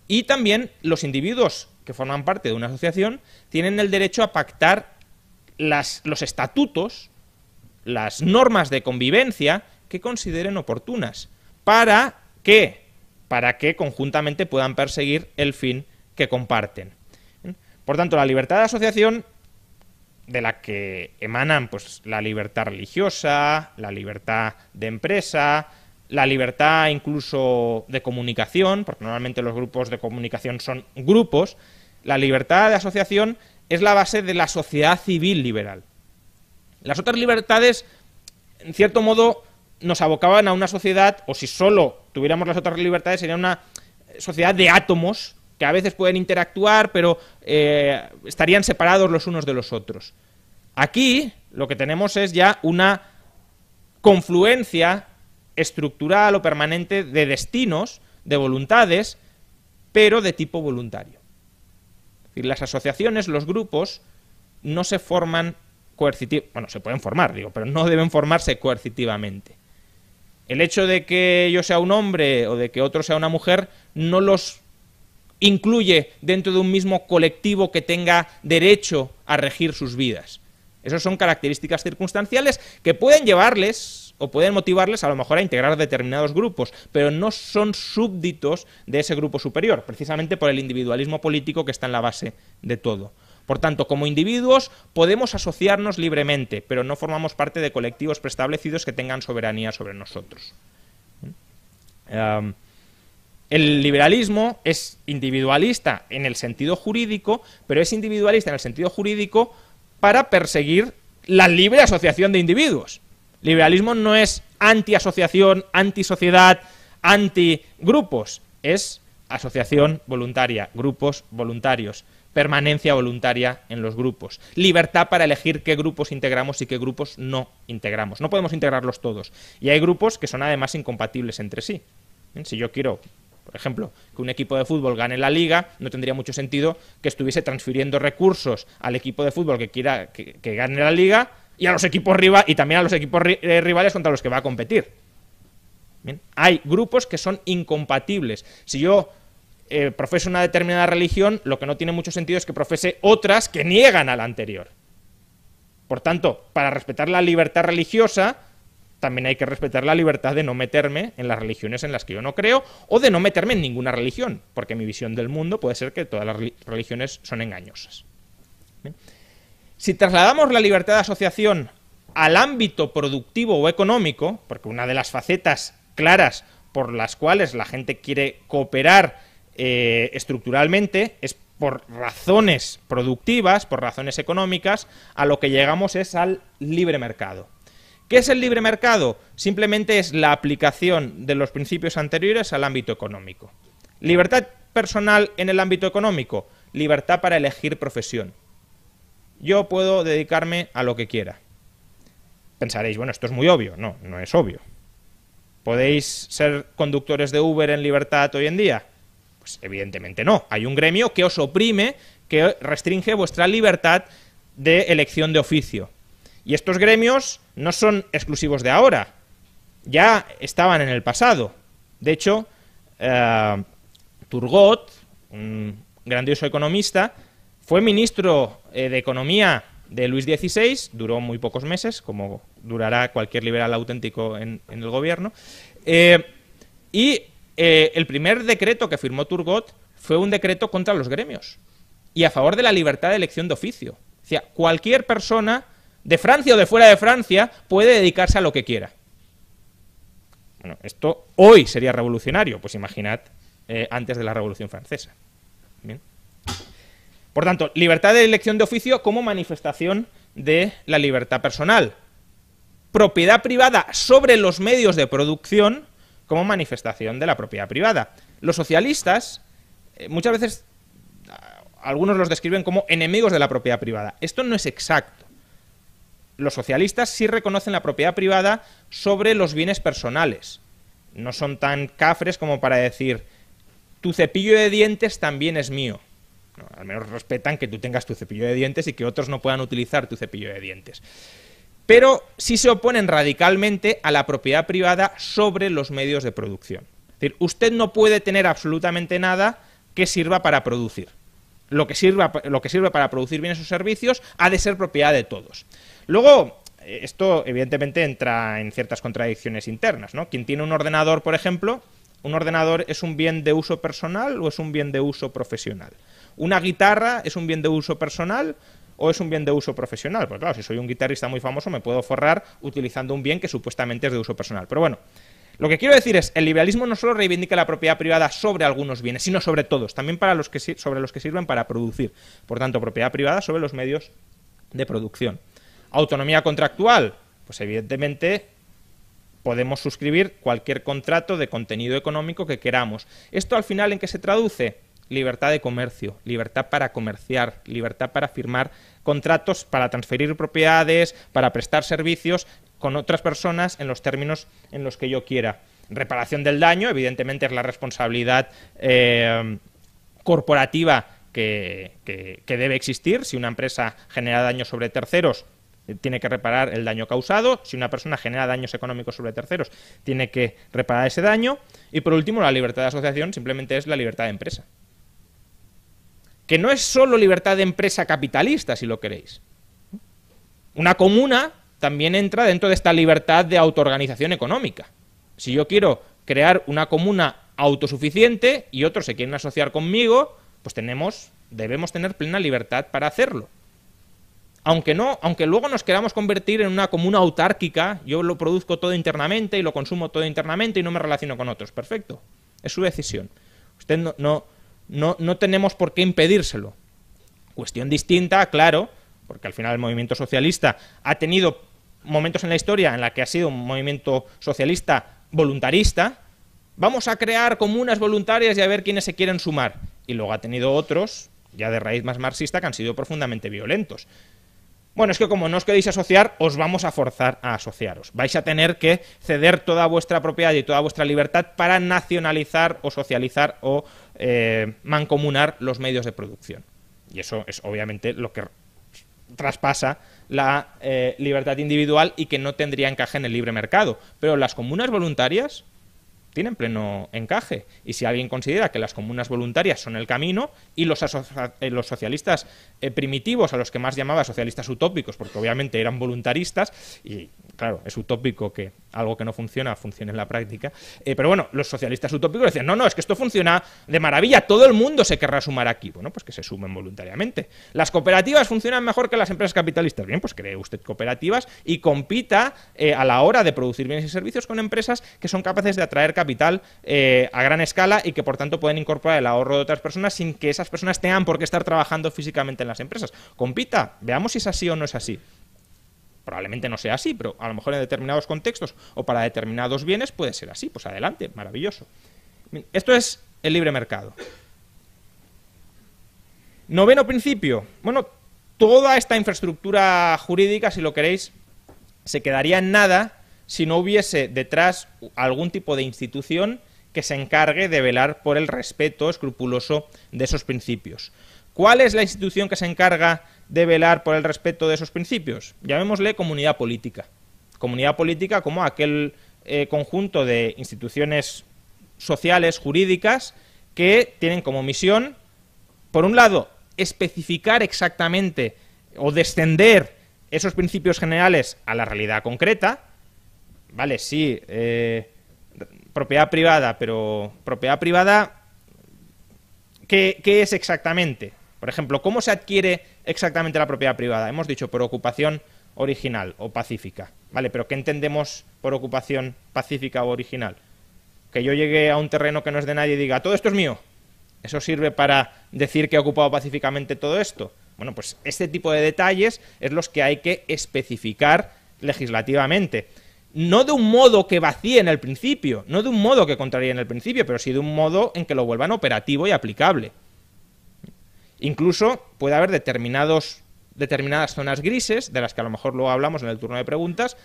y también los individuos que forman parte de una asociación tienen el derecho a pactar las, los estatutos, las normas de convivencia que consideren oportunas. ¿Para qué? Para que conjuntamente puedan perseguir el fin que comparten. Por tanto, la libertad de asociación de la que emanan pues, la libertad religiosa, la libertad de empresa, la libertad incluso de comunicación, porque normalmente los grupos de comunicación son grupos, la libertad de asociación es la base de la sociedad civil liberal. Las otras libertades, en cierto modo, nos abocaban a una sociedad, o si solo tuviéramos las otras libertades, sería una sociedad de átomos a veces pueden interactuar, pero eh, estarían separados los unos de los otros. Aquí lo que tenemos es ya una confluencia estructural o permanente de destinos, de voluntades, pero de tipo voluntario. las asociaciones, los grupos, no se forman coercitivamente, bueno, se pueden formar, digo, pero no deben formarse coercitivamente. El hecho de que yo sea un hombre o de que otro sea una mujer no los incluye dentro de un mismo colectivo que tenga derecho a regir sus vidas. Esas son características circunstanciales que pueden llevarles o pueden motivarles a lo mejor a integrar determinados grupos, pero no son súbditos de ese grupo superior, precisamente por el individualismo político que está en la base de todo. Por tanto, como individuos podemos asociarnos libremente, pero no formamos parte de colectivos preestablecidos que tengan soberanía sobre nosotros. ¿Mm? El liberalismo es individualista en el sentido jurídico, pero es individualista en el sentido jurídico para perseguir la libre asociación de individuos. Liberalismo no es anti-asociación, anti-sociedad, anti-grupos. es asociación voluntaria, grupos voluntarios, permanencia voluntaria en los grupos, libertad para elegir qué grupos integramos y qué grupos no integramos. No podemos integrarlos todos. Y hay grupos que son además incompatibles entre sí. Si yo quiero por ejemplo, que un equipo de fútbol gane la liga, no tendría mucho sentido que estuviese transfiriendo recursos al equipo de fútbol que quiera que, gane la liga y a los equipos y también a los equipos eh, rivales contra los que va a competir. Hay grupos que son incompatibles. Si yo eh, profeso una determinada religión, lo que no tiene mucho sentido es que profese otras que niegan a la anterior. Por tanto, para respetar la libertad religiosa, también hay que respetar la libertad de no meterme en las religiones en las que yo no creo o de no meterme en ninguna religión, porque mi visión del mundo puede ser que todas las religiones son engañosas. Si trasladamos la libertad de asociación al ámbito productivo o económico, porque una de las facetas claras por las cuales la gente quiere cooperar eh, estructuralmente es por razones productivas, por razones económicas, a lo que llegamos es al libre mercado. ¿Qué es el libre mercado? Simplemente es la aplicación de los principios anteriores al ámbito económico. Libertad personal en el ámbito económico, libertad para elegir profesión. Yo puedo dedicarme a lo que quiera. Pensaréis, bueno, esto es muy obvio. No, no es obvio. ¿Podéis ser conductores de Uber en libertad hoy en día? Pues evidentemente no. Hay un gremio que os oprime, que restringe vuestra libertad de elección de oficio. Y estos gremios no son exclusivos de ahora, ya estaban en el pasado. De hecho, eh, Turgot, un grandioso economista, fue ministro eh, de Economía de Luis XVI, duró muy pocos meses, como durará cualquier liberal auténtico en, el gobierno. Eh, y el primer decreto que firmó Turgot fue un decreto contra los gremios y a favor de la libertad de elección de oficio. O sea, cualquier persona de Francia o de fuera de Francia, puede dedicarse a lo que quiera. Bueno, esto hoy sería revolucionario, pues imaginad eh, antes de la Revolución Francesa. Por tanto, libertad de elección de oficio como manifestación de la libertad personal. Propiedad privada sobre los medios de producción como manifestación de la propiedad privada. Los socialistas eh, muchas veces algunos los describen como enemigos de la propiedad privada. Esto no es exacto los socialistas sí reconocen la propiedad privada sobre los bienes personales. No son tan cafres como para decir, tu cepillo de dientes también es mío. al menos respetan que tú tengas tu cepillo de dientes y que otros no puedan utilizar tu cepillo de dientes. Pero sí se oponen radicalmente a la propiedad privada sobre los medios de producción. Es decir, usted no puede tener absolutamente nada que sirva para producir. Lo que, lo que sirve para producir bienes o servicios ha de ser propiedad de todos. Luego, eh, esto evidentemente entra en ciertas contradicciones internas, ¿no? Quien tiene un ordenador, por ejemplo, ¿un ordenador es un bien de uso personal o es un bien de uso profesional? ¿Una guitarra es un bien de uso personal o es un bien de uso profesional? Pues claro, si soy un guitarrista muy famoso me puedo forrar utilizando un bien que supuestamente es de uso personal. Pero bueno, lo que quiero decir es, el liberalismo no solo reivindica la propiedad privada sobre algunos bienes, sino sobre todos, también para los que, sobre los que sirven para producir. Por tanto, propiedad privada sobre los medios de producción. Autonomía contractual. Pues evidentemente podemos suscribir cualquier contrato de contenido económico que queramos. ¿Esto al final en qué se traduce? Libertad de comercio, libertad para comerciar, libertad para firmar contratos, para transferir propiedades, para prestar servicios con otras personas en los términos en los que yo quiera. Reparación del daño, evidentemente, es la responsabilidad eh, corporativa que debe existir. Si una empresa genera daño sobre terceros, tiene que reparar el daño causado, si una persona genera daños económicos sobre terceros, tiene que reparar ese daño, y por último la libertad de asociación simplemente es la libertad de empresa. Que no es solo libertad de empresa capitalista, si lo queréis. Una comuna también entra dentro de esta libertad de autoorganización económica. Si yo quiero crear una comuna autosuficiente y otros se quieren asociar conmigo, pues tenemos, debemos tener plena libertad para hacerlo aunque no, aunque luego nos queramos convertir en una comuna autárquica, yo lo produzco todo internamente y lo consumo todo internamente y no me relaciono con otros, perfecto, es su decisión. Usted no, no, no, no tenemos por qué impedírselo. Cuestión distinta, claro, porque al final el movimiento socialista ha tenido momentos en la historia en la que ha sido un movimiento socialista voluntarista. Vamos a crear comunas voluntarias y a ver quiénes se quieren sumar. Y luego ha tenido otros, ya de raíz más marxista, que han sido profundamente violentos. Bueno, es que como no os queréis asociar, os vamos a forzar a asociaros. Vais a tener que ceder toda vuestra propiedad y toda vuestra libertad para nacionalizar o socializar o eh, mancomunar los medios de producción. Y eso es obviamente lo que traspasa la eh, libertad individual y que no tendría encaje en el libre mercado. Pero las comunas voluntarias tienen pleno encaje. Y si alguien considera que las comunas voluntarias son el camino y los, eh, los socialistas eh, primitivos, a los que más llamaba socialistas utópicos, porque obviamente eran voluntaristas, y claro, es utópico que algo que no funciona funcione en la práctica, eh, pero bueno, los socialistas utópicos decían, no, no, es que esto funciona de maravilla, todo el mundo se querrá sumar aquí. Bueno, pues que se sumen voluntariamente. Las cooperativas funcionan mejor que las empresas capitalistas. Bien, pues cree usted cooperativas y compita a la hora de producir bienes y servicios con empresas que son capaces de atraer capital eh, a gran escala y que por tanto pueden incorporar el ahorro de otras personas sin que esas personas tengan por qué estar trabajando físicamente en las empresas. Compita, veamos si es así o no es así probablemente no sea así, pero a lo mejor en determinados contextos o para determinados bienes puede ser así. Pues adelante, maravilloso. Esto es el libre mercado. Noveno principio. Bueno, toda esta infraestructura jurídica, si lo queréis, se quedaría en nada si no hubiese detrás algún tipo de institución que se encargue de velar por el respeto escrupuloso de esos principios. ¿Cuál es la institución que se encarga de velar por el respeto de esos principios? Llamémosle comunidad política. Comunidad política como aquel eh, conjunto de instituciones sociales, jurídicas, que tienen como misión, por un lado, especificar exactamente o descender esos principios generales a la realidad concreta, vale, sí, eh, propiedad privada, pero propiedad privada, ¿qué, ¿qué, es exactamente? Por ejemplo, ¿cómo se adquiere exactamente la propiedad privada? Hemos dicho por ocupación original o pacífica, ¿vale? Pero ¿qué entendemos por ocupación pacífica o original? Que yo llegue a un terreno que no es de nadie y diga, todo esto es mío. ¿Eso sirve para decir que he ocupado pacíficamente todo esto? Bueno, pues este tipo de detalles es los que hay que especificar legislativamente no de un modo que vacíe en el principio, no de un modo que contraría en el principio, pero sí de un modo en que lo vuelvan operativo y aplicable. Incluso puede haber determinados, determinadas zonas grises, de las que a lo mejor luego hablamos en el turno de preguntas,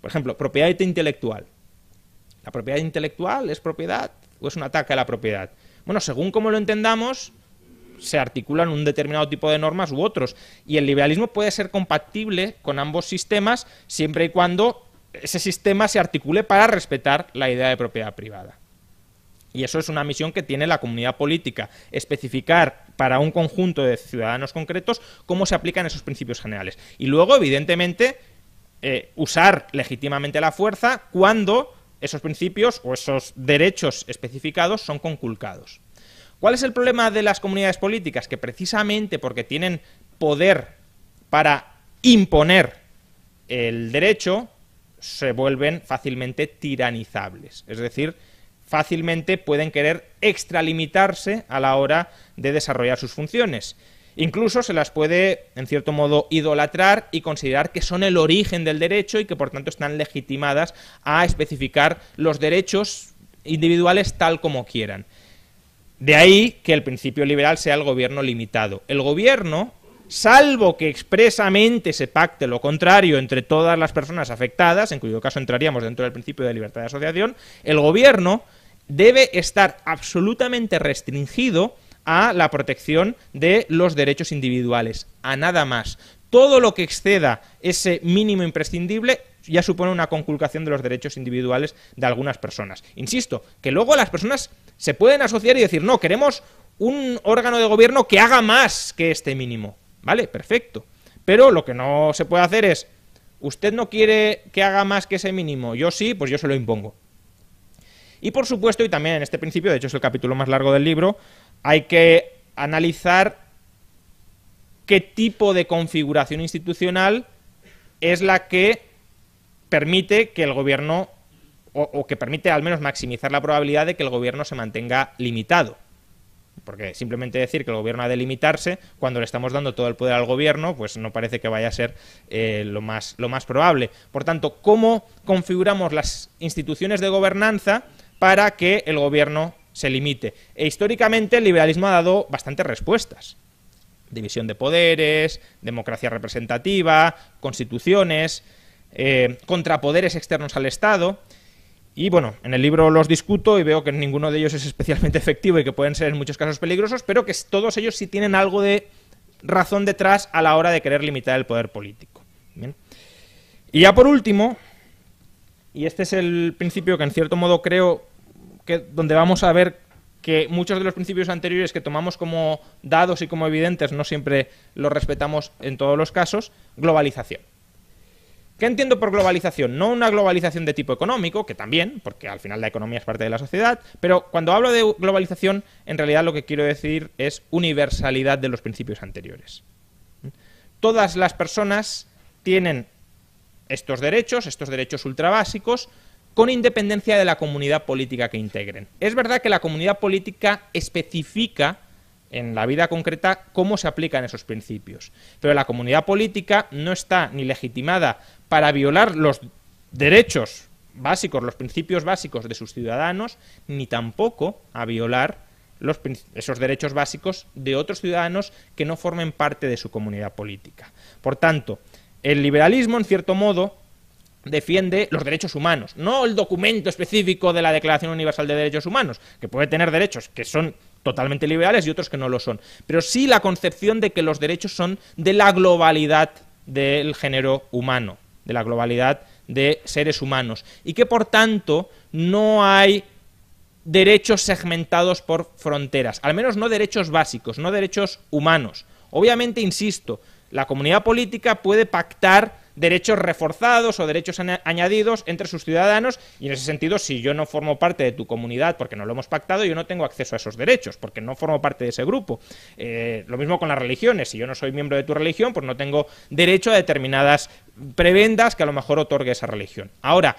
por ejemplo, propiedad intelectual. ¿La propiedad intelectual es propiedad o es un ataque a la propiedad? Bueno, según como lo entendamos, se articulan un determinado tipo de normas u otros. Y el liberalismo puede ser compatible con ambos sistemas siempre y cuando ese sistema se articule para respetar la idea de propiedad privada. Y eso es una misión que tiene la comunidad política, especificar para un conjunto de ciudadanos concretos cómo se aplican esos principios generales. Y luego, evidentemente, eh, usar legítimamente la fuerza cuando esos principios o esos derechos especificados son conculcados. ¿Cuál es el problema de las comunidades políticas? Que precisamente porque tienen poder para imponer el derecho, se vuelven fácilmente tiranizables. Es decir, fácilmente pueden querer extralimitarse a la hora de desarrollar sus funciones. Incluso se las puede, en cierto modo, idolatrar y considerar que son el origen del derecho y que, por tanto, están legitimadas a especificar los derechos individuales tal como quieran. De ahí que el principio liberal sea el gobierno limitado. El gobierno salvo que expresamente se pacte lo contrario entre todas las personas afectadas, en cuyo caso entraríamos dentro del principio de libertad de asociación, el gobierno debe estar absolutamente restringido a la protección de los derechos individuales, a nada más. Todo lo que exceda ese mínimo imprescindible ya supone una conculcación de los derechos individuales de algunas personas. Insisto, que luego las personas se pueden asociar y decir, no, queremos un órgano de gobierno que haga más que este mínimo. Vale, perfecto. Pero lo que no se puede hacer es, usted no quiere que haga más que ese mínimo, yo sí, pues yo se lo impongo. Y por supuesto, y también en este principio, de hecho es el capítulo más largo del libro, hay que analizar qué tipo de configuración institucional es la que permite que el gobierno, o, que permite al menos maximizar la probabilidad de que el gobierno se mantenga limitado. Porque simplemente decir que el gobierno ha de limitarse, cuando le estamos dando todo el poder al gobierno, pues no parece que vaya a ser eh, lo, más, probable. Por tanto, ¿cómo configuramos las instituciones de gobernanza para que el gobierno se limite? E históricamente el liberalismo ha dado bastantes respuestas. División de poderes, democracia representativa, constituciones, eh, contrapoderes externos al Estado. Y bueno, en el libro los discuto y veo que ninguno de ellos es especialmente [LAUGHS] efectivo y que pueden ser en muchos casos peligrosos, pero que todos ellos sí tienen algo de razón detrás a la hora de querer limitar el poder político. Y ya por último, y este es el principio que en cierto modo creo que donde vamos a ver que muchos de los principios anteriores que tomamos como dados y como evidentes no siempre los respetamos en todos los casos, globalización. ¿Qué entiendo por globalización? No una globalización de tipo económico, que también, porque al final la economía es parte de la sociedad, pero cuando hablo de globalización, en realidad lo que quiero decir es universalidad de los principios anteriores. Todas las personas tienen estos derechos, estos derechos ultrabásicos, con independencia de la comunidad política que integren. Es verdad que la comunidad política especifica en la vida concreta cómo se aplican esos principios. Pero la comunidad política no está ni legitimada para violar los derechos básicos, los principios básicos de sus ciudadanos, ni tampoco a violar los, esos derechos básicos de otros ciudadanos que no formen parte de su comunidad política. Por tanto, el liberalismo, en cierto modo, defiende los derechos humanos, no el documento específico de la Declaración Universal de Derechos Humanos, que puede tener derechos que son totalmente liberales y otros que no lo son. Pero sí la concepción de que los derechos son de la globalidad del género humano, de la globalidad de seres humanos. Y que por tanto no hay derechos segmentados por fronteras, al menos no derechos básicos, no derechos humanos. Obviamente, insisto, la comunidad política puede pactar derechos reforzados o derechos añadidos entre sus ciudadanos y en ese sentido si yo no formo parte de tu comunidad porque no lo hemos pactado yo no tengo acceso a esos derechos porque no formo parte de ese grupo eh, lo mismo con las religiones si yo no soy miembro de tu religión pues no tengo derecho a determinadas prebendas que a lo mejor otorgue esa religión ahora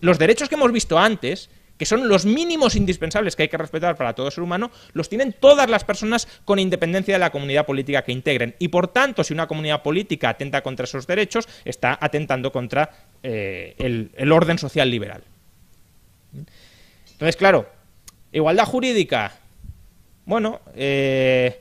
los derechos que hemos visto antes que son los mínimos indispensables que hay que respetar para todo ser humano, los tienen todas las personas con independencia de la comunidad política que integren. Y por tanto, si una comunidad política atenta contra esos derechos, está atentando contra eh, el, orden social liberal. Entonces, claro, igualdad jurídica. Bueno, eh,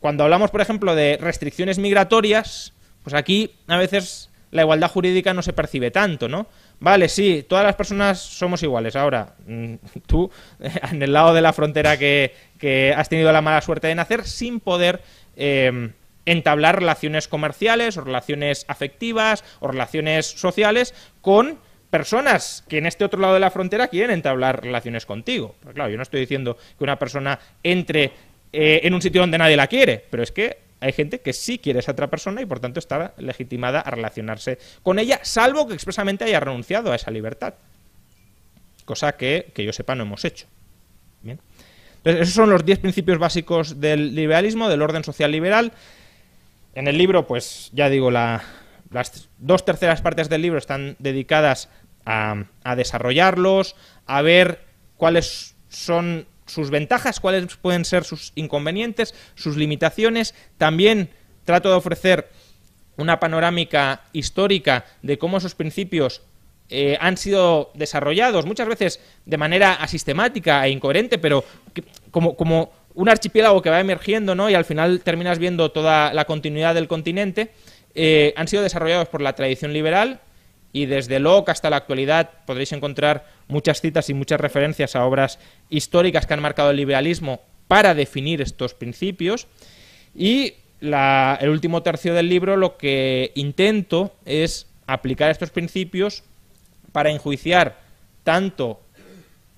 cuando hablamos, por ejemplo, de restricciones migratorias, pues aquí a veces la igualdad jurídica no se percibe tanto, ¿no? Vale, sí, todas las personas somos iguales. Ahora, mm, [LAUGHS] tú, eh, en el lado de la frontera que, que has tenido la mala suerte de nacer, sin poder eh, entablar relaciones comerciales o relaciones afectivas o relaciones sociales con personas que en este otro lado de la frontera quieren entablar relaciones contigo. Pues claro, yo no estoy diciendo que una persona entre eh, en un sitio donde nadie la quiere, pero es que hay gente que sí quiere esa otra persona y por tanto está legitimada a relacionarse con ella, salvo que expresamente haya renunciado a esa libertad. Cosa que, que yo sepa, no hemos hecho. Bien. esos son los 10 principios básicos del liberalismo, del orden social liberal. En el libro, pues ya digo, la, las dos terceras partes del libro están dedicadas a desarrollarlos, a ver cuáles son sus ventajas, cuáles pueden ser sus inconvenientes, sus limitaciones. También trato de ofrecer una panorámica histórica de cómo esos principios eh, han sido desarrollados, muchas veces de manera asistemática e incoherente, pero como, un archipiélago que va emergiendo ¿no? y al final terminas viendo toda la continuidad del continente, eh, han sido desarrollados por la tradición liberal y desde Locke hasta la actualidad podréis encontrar muchas citas y muchas referencias a obras históricas que han marcado el liberalismo para definir estos principios. Y el último tercio del libro lo que intento es aplicar estos principios para enjuiciar tanto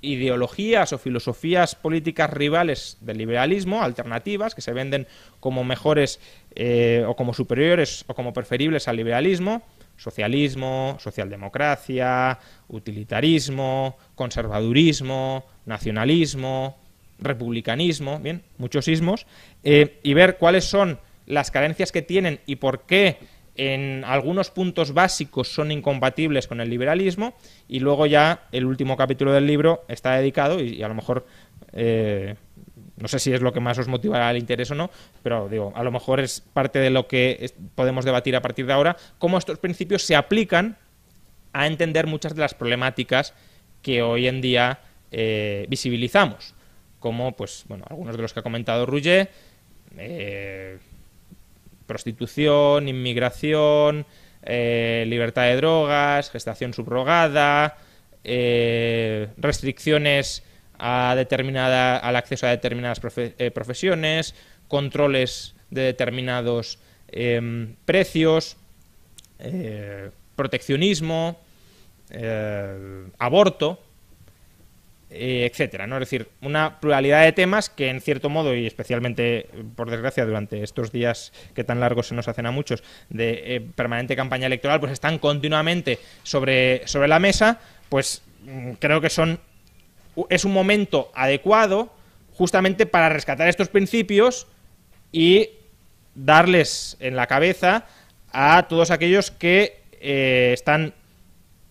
ideologías o filosofías políticas rivales del liberalismo, alternativas, que se venden como mejores eh, o como superiores o como preferibles al liberalismo, socialismo, socialdemocracia, utilitarismo, conservadurismo, nacionalismo, republicanismo, bien, muchos ismos, eh, y ver cuáles son las carencias que tienen y por qué en algunos puntos básicos son incompatibles con el liberalismo, y luego ya el último capítulo del libro está dedicado, y, a lo mejor eh, no sé si es lo que más os motivará el interés o no, pero digo, a lo mejor es parte de lo que podemos debatir a partir de ahora, cómo estos principios se aplican a entender muchas de las problemáticas que hoy en día eh, visibilizamos, como pues, bueno, algunos de los que ha comentado Rouget, eh, prostitución, inmigración, eh, libertad de drogas, gestación subrogada, restricciones a determinada, al acceso a determinadas eh, profesiones, controles de determinados em, precios, eh, proteccionismo, eh, aborto, etcétera. ¿no? Es decir, una pluralidad de temas que en cierto modo, y especialmente por desgracia durante estos días que tan largos se nos hacen a muchos de permanente campaña electoral, pues están continuamente sobre, sobre la mesa, pues mm, creo que son es un momento adecuado justamente para rescatar estos principios y darles en la cabeza a todos aquellos que eh, están,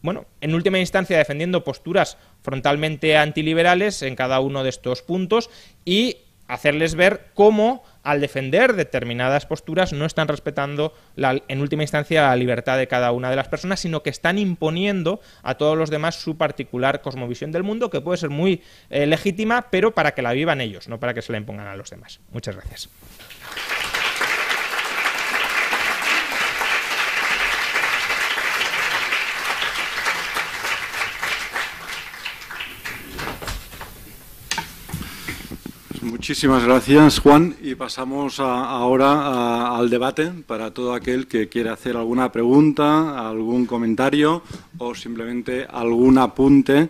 bueno, en última instancia defendiendo posturas frontalmente antiliberales en cada uno de estos puntos y hacerles ver cómo al defender determinadas posturas no están respetando en última instancia la libertad de cada una de las personas, sino que están imponiendo a todos los demás su particular cosmovisión del mundo, que puede ser muy eh, legítima, pero para que la vivan ellos, no para que se la impongan a los demás. Muchas gracias. Muchísimas gracias, Juan. Y pasamos ahora al debate para todo aquel que quiera hacer alguna pregunta, algún comentario o simplemente algún apunte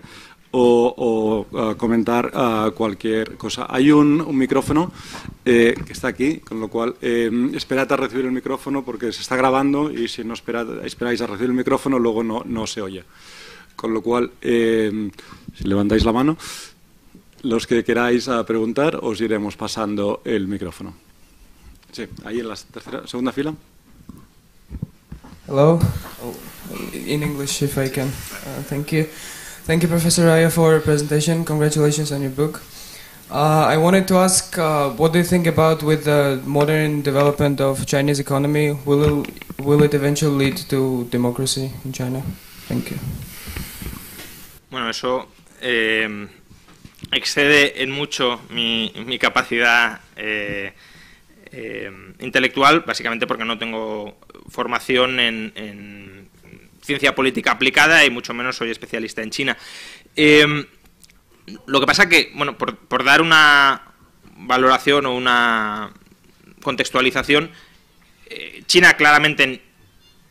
o, comentar cualquier cosa. Hay un, micrófono eh, que está aquí, con lo cual eh, esperad a recibir el micrófono porque se está grabando y si no esperáis a recibir el micrófono luego no, no se oye. Con lo cual, eh, si levantáis la mano. los que queráis a ah, preguntar, os iremos pasando el micrófono. Sí, ahí en la tercera, segunda fila. Hello. Oh, in English, if I can. Uh, thank you. Thank you, Professor Raya, for your presentation. Congratulations on your book. Uh, I wanted to ask, uh, what do you think about with the modern development of Chinese economy? Will it, will it eventually lead to democracy in China? Thank you. Bueno, eso eh, excede en mucho mi, capacidad eh, eh, intelectual, básicamente porque no tengo formación en, ciencia política aplicada y mucho menos soy especialista en China. Em, lo que pasa que, bueno, por dar una valoración o una contextualización, eh, China claramente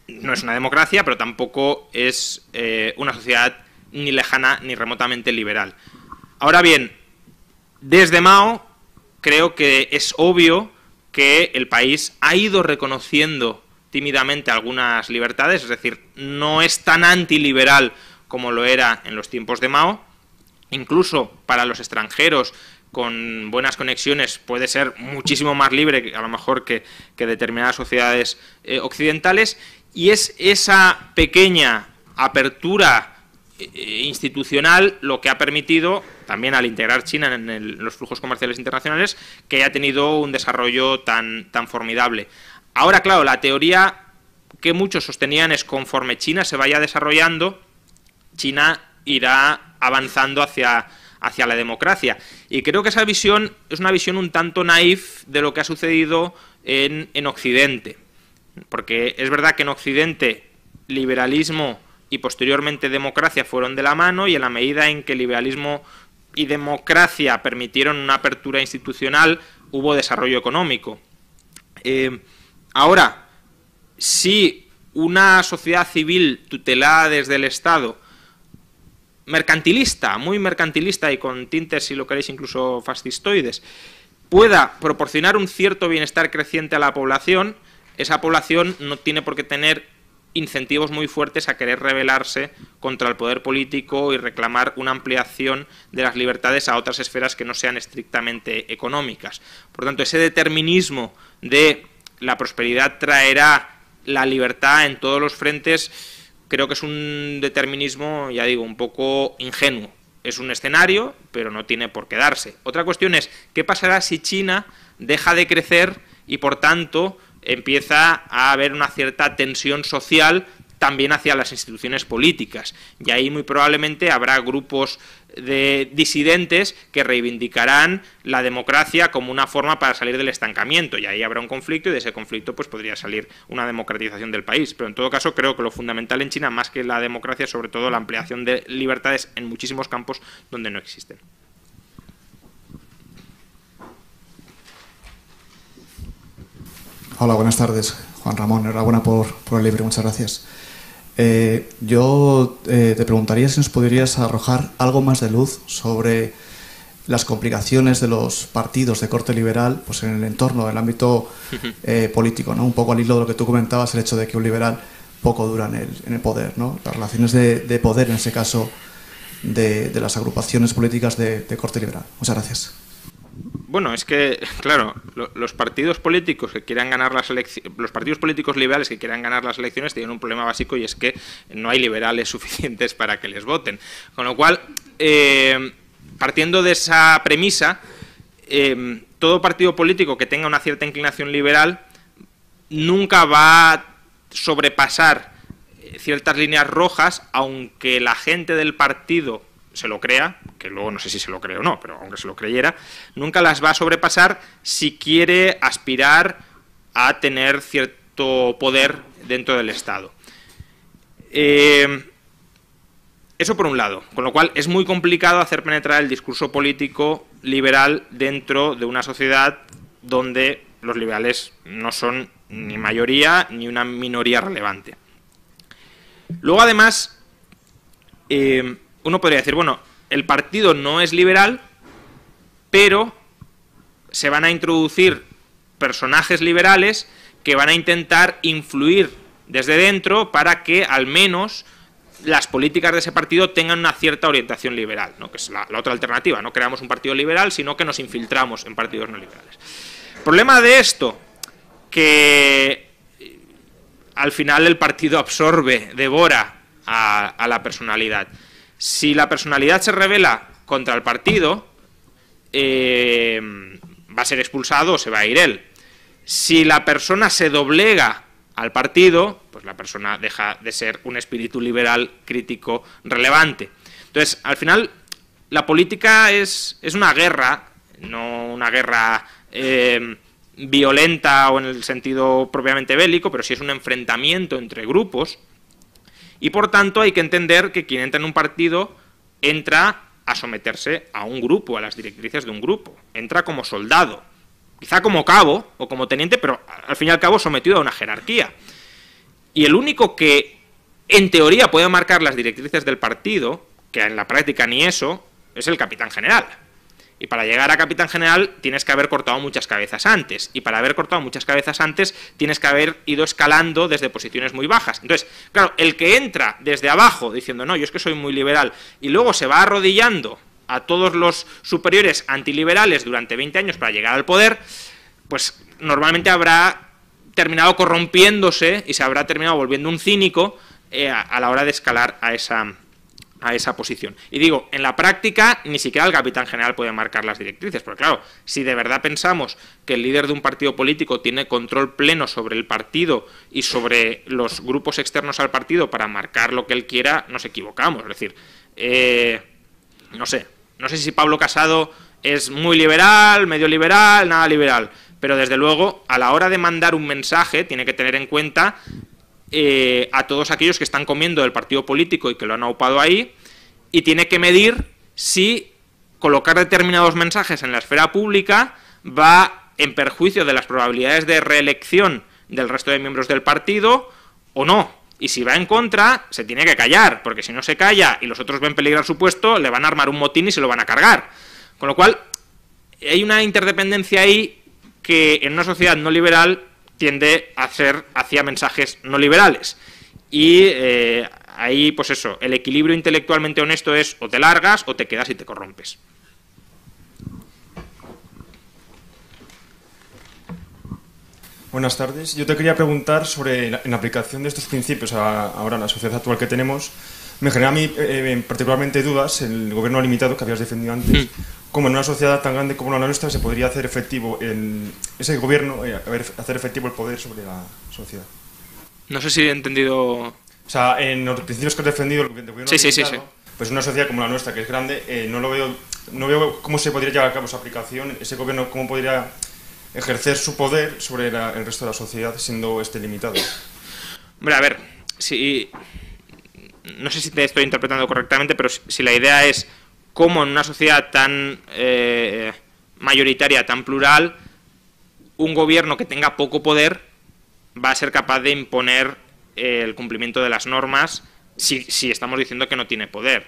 no es una democracia, pero tampoco es una sociedad ni lejana ni remotamente liberal. Ahora bien, desde Mao creo que es obvio que el país ha ido reconociendo tímidamente algunas libertades, es decir, no es tan antiliberal como lo era en los tiempos de Mao. Incluso para los extranjeros con buenas conexiones puede ser muchísimo más libre a lo mejor que, determinadas sociedades eh, occidentales y es esa pequeña apertura eh, institucional, lo que ha permitido, también al integrar China en, los flujos comerciales internacionales, que haya tenido un desarrollo tan, tan formidable. Ahora, claro, la teoría que muchos sostenían es conforme China se vaya desarrollando, China irá avanzando hacia, hacia la democracia. Y creo que esa visión es una visión un tanto naif de lo que ha sucedido en, en Occidente. Porque es verdad que en Occidente liberalismo y posteriormente democracia fueron de la mano y en la medida en que liberalismo y democracia permitieron una apertura institucional, hubo desarrollo económico. Eh, ahora, si una sociedad civil tutelada desde el Estado, mercantilista, muy mercantilista y con tintes, si lo queréis, incluso fascistoides, pueda proporcionar un cierto bienestar creciente a la población, esa población no tiene por qué tener incentivos muy fuertes a querer rebelarse contra el poder político y reclamar una ampliación de las libertades a otras esferas que no sean estrictamente económicas. Por tanto, ese determinismo de la prosperidad traerá la libertad en todos los frentes, creo que es un determinismo, ya digo, un poco ingenuo. Es un escenario, pero no tiene por qué darse. Otra cuestión es, ¿qué pasará si China deja de crecer y, por tanto, empieza a haber una cierta tensión social también hacia las instituciones políticas. Y ahí muy probablemente habrá grupos de disidentes que reivindicarán la democracia como una forma para salir del estancamiento. Y ahí habrá un conflicto y de ese conflicto pues, podría salir una democratización del país. Pero en todo caso creo que lo fundamental en China, más que la democracia, sobre todo la ampliación de libertades en muchísimos campos donde no existen. Hola, buenas tardes, Juan Ramón. Enhorabuena por, el libro, muchas gracias. Eh, yo eh, te preguntaría si nos podrías arrojar algo más de luz sobre las complicaciones de los partidos de corte liberal pues en el entorno en el ámbito [LAUGHS] eh, político, ¿no? un poco al hilo de lo que tú comentabas, el hecho de que un liberal poco dura en el, poder, ¿no? las relaciones de, poder en ese caso de, las agrupaciones políticas de corte liberal. Muchas gracias. Bueno, es que, [LAUGHS] claro, los partidos políticos que quieran ganar las los partidos políticos liberales que quieran ganar las elecciones tienen un problema básico y es que no hay liberales [LAUGHS] suficientes para que les voten. Con lo cual, eh, partiendo de esa premisa, eh, todo partido político que tenga una cierta inclinación liberal nunca va a sobrepasar eh, ciertas líneas rojas, aunque la gente del partido se lo crea, que luego no sé si se lo cree o no, pero aunque se lo creyera, nunca las va a sobrepasar si quiere aspirar a tener cierto poder dentro del Estado. Eh, eso por un lado, con lo cual es muy complicado hacer penetrar el discurso político liberal dentro de una sociedad donde los liberales no son ni mayoría ni una minoría relevante. Luego, además, eh, uno podría decir, bueno, el partido no es liberal, pero se van a introducir personajes liberales que van a intentar influir desde dentro para que al menos las políticas de ese partido tengan una cierta orientación liberal, que es la, otra alternativa, no creamos un partido liberal, sino que nos infiltramos en partidos no liberales. Problema de esto, que al final el partido absorbe, devora a la personalidad. Si la personalidad se revela contra el partido, eh, va a ser expulsado o se va a ir él. Si la persona se doblega al partido, pues la persona deja de ser un espíritu liberal, crítico, relevante. Entonces, al final, la política es, una guerra, no una guerra eh, violenta o en el sentido propiamente bélico, pero sí es un enfrentamiento entre grupos y por tanto hay que entender que quien entra en un partido entra a someterse a un grupo, a las directrices de un grupo. Entra como soldado, quizá como cabo o como teniente, pero al fin y al cabo sometido a una jerarquía. Y el único que en teoría puede marcar las directrices del partido, que en la práctica ni eso, es el capitán general. Y para llegar a capitán general tienes que haber cortado muchas cabezas antes. Y para haber cortado muchas cabezas antes tienes que haber ido escalando desde posiciones muy bajas. Entonces, claro, el que entra desde abajo diciendo, no, yo es que soy muy liberal, y luego se va arrodillando a todos los superiores antiliberales durante 20 años para llegar al poder, pues normalmente habrá terminado corrompiéndose y se habrá terminado volviendo un cínico eh, a, a la hora de escalar a esa, a esa posición. Y digo, en la práctica ni siquiera el capitán general puede marcar las directrices, porque claro, si de verdad pensamos que el líder de un partido político tiene control pleno sobre el partido y sobre los grupos externos al partido para marcar lo que él quiera, nos equivocamos. Es decir, eh, no sé, no sé si Pablo Casado es muy liberal, medio liberal, nada liberal, pero desde luego a la hora de mandar un mensaje tiene que tener en cuenta eh, a todos aquellos que están comiendo del partido político y que lo han aupado ahí, y tiene que medir si colocar determinados mensajes en la esfera pública va en perjuicio de las probabilidades de reelección del resto de miembros del partido o no. Y si va en contra, se tiene que callar, porque si no se calla y los otros ven peligrar su puesto, le van a armar un motín y se lo van a cargar. Con lo cual, hay una interdependencia ahí que en una sociedad no liberal tiende a hacer hacia mensajes no liberales. Y eh, ahí, pues eso, el equilibrio intelectualmente honesto es o te largas o te quedas y te corrompes. Buenas tardes. Yo te quería preguntar sobre la, aplicación de estos principios a, ahora en la sociedad actual que tenemos. Me genera a mí eh, eh, particularmente dudas el gobierno limitado que habías defendido antes. Hmm como en una sociedad tan grande como la nuestra se podría hacer efectivo el, ese gobierno, eh, hacer efectivo el poder sobre la sociedad. No sé si he entendido... O sea, en los principios que has defendido el gobierno sí, sí, sí, sí, pues una sociedad como la nuestra, que es grande, eh, no lo veo no veo cómo se podría llevar a cabo esa aplicación, ese gobierno, cómo podría ejercer su poder sobre el resto de la sociedad siendo este limitado. Hombre, a ver, si... No sé si te estoy interpretando correctamente, pero si la idea es cómo en una sociedad tan eh, mayoritaria, tan plural, un gobierno que tenga poco poder va a ser capaz de imponer eh, el cumplimiento de las normas si, estamos diciendo que no tiene poder.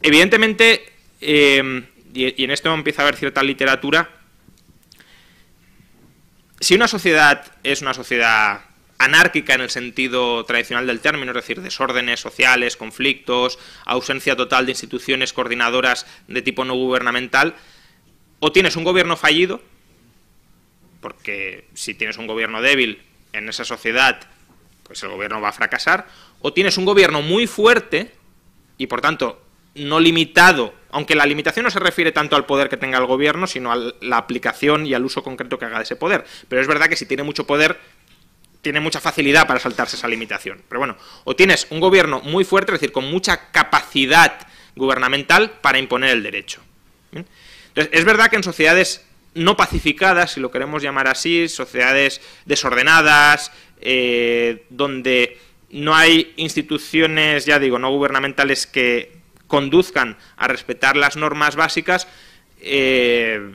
Evidentemente, em, y, en esto empieza a haber cierta literatura, si una sociedad es una sociedad anárquica en el sentido tradicional del término, es decir, desórdenes sociales, conflictos, ausencia total de instituciones coordinadoras de tipo no gubernamental, o tienes un gobierno fallido, porque si tienes un gobierno débil en esa sociedad, pues el gobierno va a fracasar, o tienes un gobierno muy fuerte y por tanto no limitado, aunque la limitación no se refiere tanto al poder que tenga el gobierno, sino a la aplicación y al uso concreto que haga de ese poder. Pero es verdad que si tiene mucho poder, tiene mucha facilidad para saltarse esa limitación. Pero bueno, o tienes un gobierno muy fuerte, es decir, con mucha capacidad gubernamental para imponer el derecho. Entonces, es verdad que en sociedades no pacificadas, si lo queremos llamar así, sociedades desordenadas, eh, donde no hay instituciones, ya digo, no gubernamentales que conduzcan a respetar las normas básicas, eh,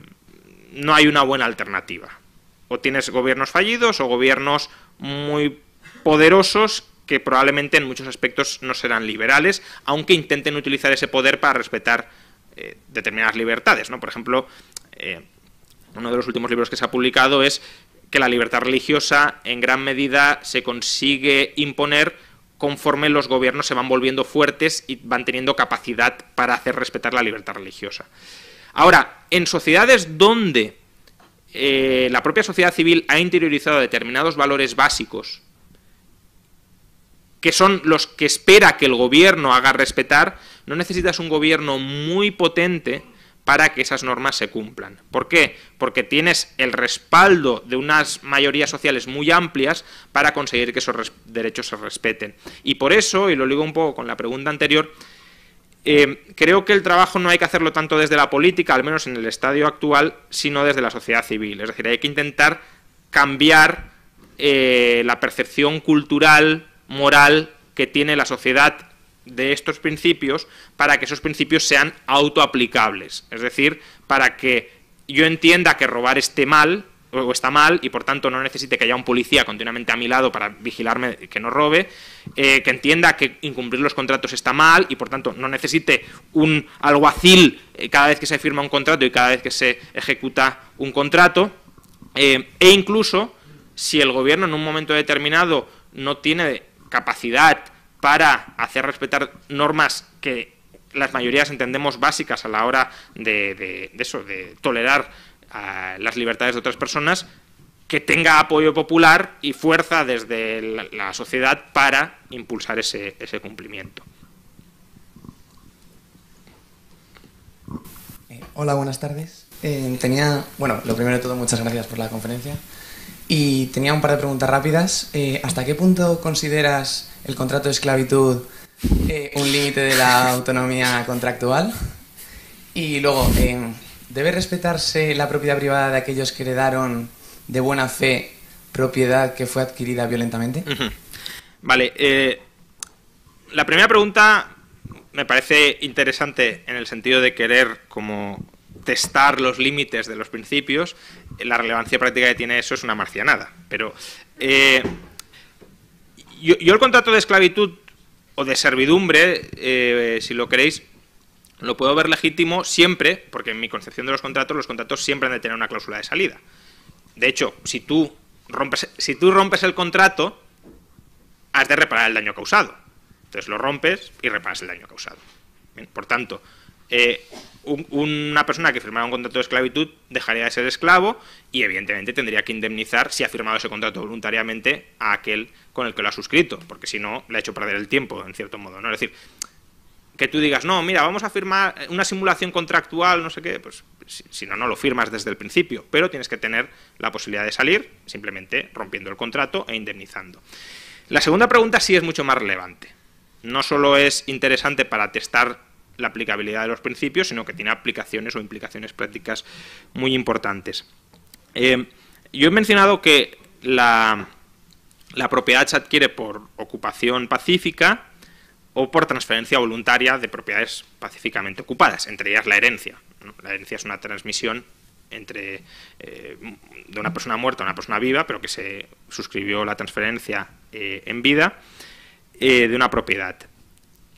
no hay una buena alternativa. O tienes gobiernos fallidos o gobiernos muy poderosos que probablemente en muchos aspectos no serán liberales, aunque intenten utilizar ese poder para respetar eh, determinadas libertades. Por ejemplo, eh, uno de los últimos libros que se ha publicado es que la libertad religiosa en gran medida se consigue imponer conforme los gobiernos se van volviendo fuertes y van teniendo capacidad para hacer respetar la libertad religiosa. Ahora, en sociedades donde eh, la propia sociedad civil ha interiorizado determinados valores básicos que son los que espera que el gobierno haga respetar, no necesitas un gobierno muy potente para que esas normas se cumplan. ¿Por qué? Porque tienes el respaldo de unas mayorías sociales muy amplias para conseguir que esos derechos se respeten. Y por eso, y lo ligo un poco con la pregunta anterior, eh, creo que el trabajo no hay que hacerlo tanto desde la política, al menos en el estadio actual, sino desde la sociedad civil. Es decir, hay que intentar cambiar eh, la percepción cultural, moral que tiene la sociedad de estos principios para que esos principios sean autoaplicables. Es decir, para que yo entienda que robar esté mal, o está mal y por tanto no necesite que haya un policía continuamente a mi lado para vigilarme que no robe, eh, que entienda que incumplir los contratos está mal y por tanto no necesite un alguacil eh, cada vez que se firma un contrato y cada vez que se ejecuta un contrato, eh, e incluso si el gobierno en un momento determinado no tiene capacidad para hacer respetar normas que las mayorías entendemos básicas a la hora de eso, de tolerar las libertades de otras personas, que tenga apoyo popular y fuerza desde la, sociedad para impulsar ese, cumplimiento. Eh, hola, buenas tardes. Eh, tenía, bueno, lo primero de todo, muchas gracias por la conferencia. Y tenía un par de preguntas rápidas. Eh, ¿Hasta qué punto consideras el contrato de esclavitud un límite de la autonomía contractual? Y luego, ¿Debe respetarse la propiedad privada de aquellos que heredaron de buena fe propiedad que fue adquirida violentamente? Vale. Eh, la primera pregunta me parece interesante en el sentido de querer como testar los límites de los principios. La relevancia práctica que tiene eso es una marcianada. Pero eh, yo, el contrato de esclavitud o de servidumbre, eh, si lo queréis, lo puedo ver legítimo siempre, porque en mi concepción de los contratos, los contratos siempre han de tener una cláusula de salida. De hecho, si tú rompes, si tú rompes el contrato, has de reparar el daño causado. Entonces lo rompes y reparas el daño causado. por tanto, eh, una persona que firmara un contrato de esclavitud dejaría de ser esclavo y evidentemente tendría que indemnizar si ha firmado ese contrato voluntariamente a aquel con el que lo ha suscrito, porque si no, le ha hecho perder el tiempo, en cierto modo. ¿no? Es decir, que tú digas, no, mira, vamos a firmar eh, una simulación contractual, no sé qué, pues si, no, no lo firmas desde el principio, pero tienes que tener la posibilidad de salir simplemente rompiendo el contrato e indemnizando. La segunda pregunta sí es mucho más relevante. No solo es interesante para testar la aplicabilidad de los principios, sino que tiene aplicaciones o implicaciones prácticas muy importantes. Eh, yo he mencionado que la, la propiedad se adquiere por ocupación pacífica, o por transferencia voluntaria de propiedades pacíficamente ocupadas, entre ellas la herencia. La herencia es una transmisión entre, eh, de una persona muerta a una persona viva, pero que se suscribió la transferencia eh, en vida, eh, de una propiedad.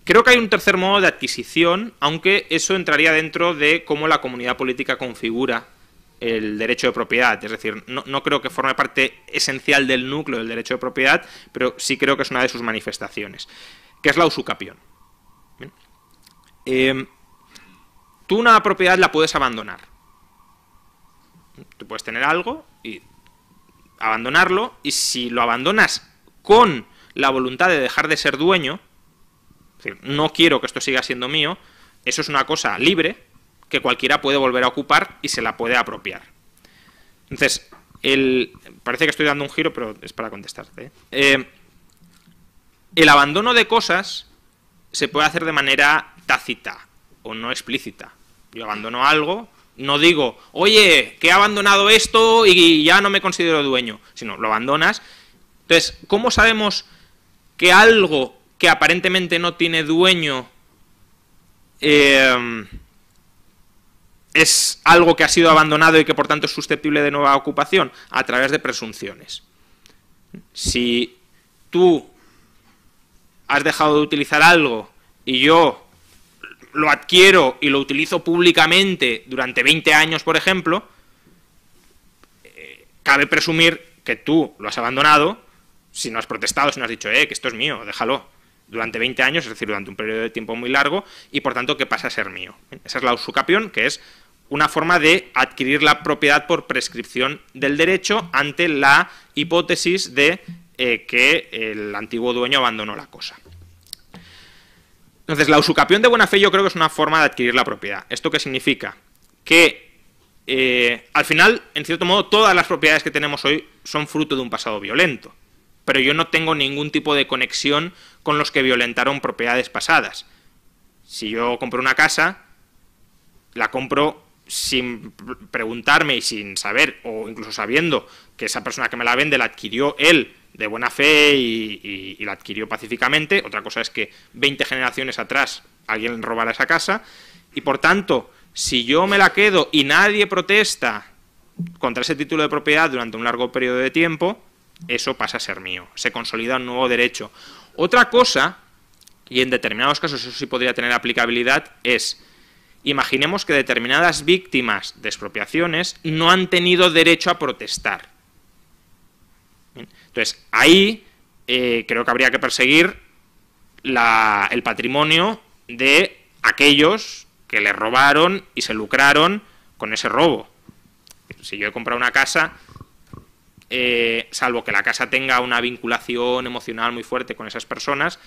Creo que hay un tercer modo de adquisición, aunque eso entraría dentro de cómo la comunidad política configura el derecho de propiedad. Es decir, no, no creo que forme parte esencial del núcleo del derecho de propiedad, pero sí creo que es una de sus manifestaciones que es la usucapión. Em, tú una propiedad la puedes abandonar. Tú puedes tener algo y abandonarlo, y si lo abandonas con la voluntad de dejar de ser dueño, decir, no quiero que esto siga siendo mío, eso es una cosa libre que cualquiera puede volver a ocupar y se la puede apropiar. Entonces, parece que estoy dando un giro, pero es para contestarte. ¿eh? eh el abandono de cosas se puede hacer de manera tácita o no explícita. Yo abandono algo, no digo, oye, que he abandonado esto y ya no me considero dueño, sino lo abandonas. Entonces, ¿cómo sabemos que algo que aparentemente no tiene dueño em, es algo que ha sido abandonado y que por tanto es susceptible de nueva ocupación? A través de presunciones. Si tú has dejado de utilizar algo y yo lo adquiero y lo utilizo públicamente durante 20 años, por ejemplo, eh, cabe presumir que tú lo has abandonado, si no has protestado, si no has dicho, eh, que esto es mío, déjalo, durante 20 años, es decir, durante un periodo de tiempo muy largo, y por tanto que pasa a ser mío. Esa es la usucapión, que es una forma de adquirir la propiedad por prescripción del derecho ante la hipótesis de eh, que el antiguo dueño abandonó la cosa. Entonces, la usucapión de buena fe yo creo que es una forma de adquirir la propiedad. ¿Esto qué significa? Que eh, al final, en cierto modo, todas las propiedades que tenemos hoy son fruto de un pasado violento. Pero yo no tengo ningún tipo de conexión con los que violentaron propiedades pasadas. Si yo compro una casa, la compro sin preguntarme y sin saber, o incluso sabiendo que esa persona que me la vende la adquirió él de buena fe y, la adquirió pacíficamente, otra cosa es que 20 generaciones atrás alguien robara esa casa, y por tanto, si yo me la quedo y nadie protesta contra ese título de propiedad durante un largo periodo de tiempo, eso pasa a ser mío, se consolida un nuevo derecho. Otra cosa, y en determinados casos eso sí podría tener aplicabilidad, es Imaginemos que determinadas víctimas de expropiaciones no han tenido derecho a protestar. Entonces, ahí eh, creo que habría que perseguir el patrimonio de aquellos que le robaron y se lucraron con ese robo. Si yo he comprado una casa, eh, salvo que la casa tenga una vinculación emocional muy fuerte con esas personas,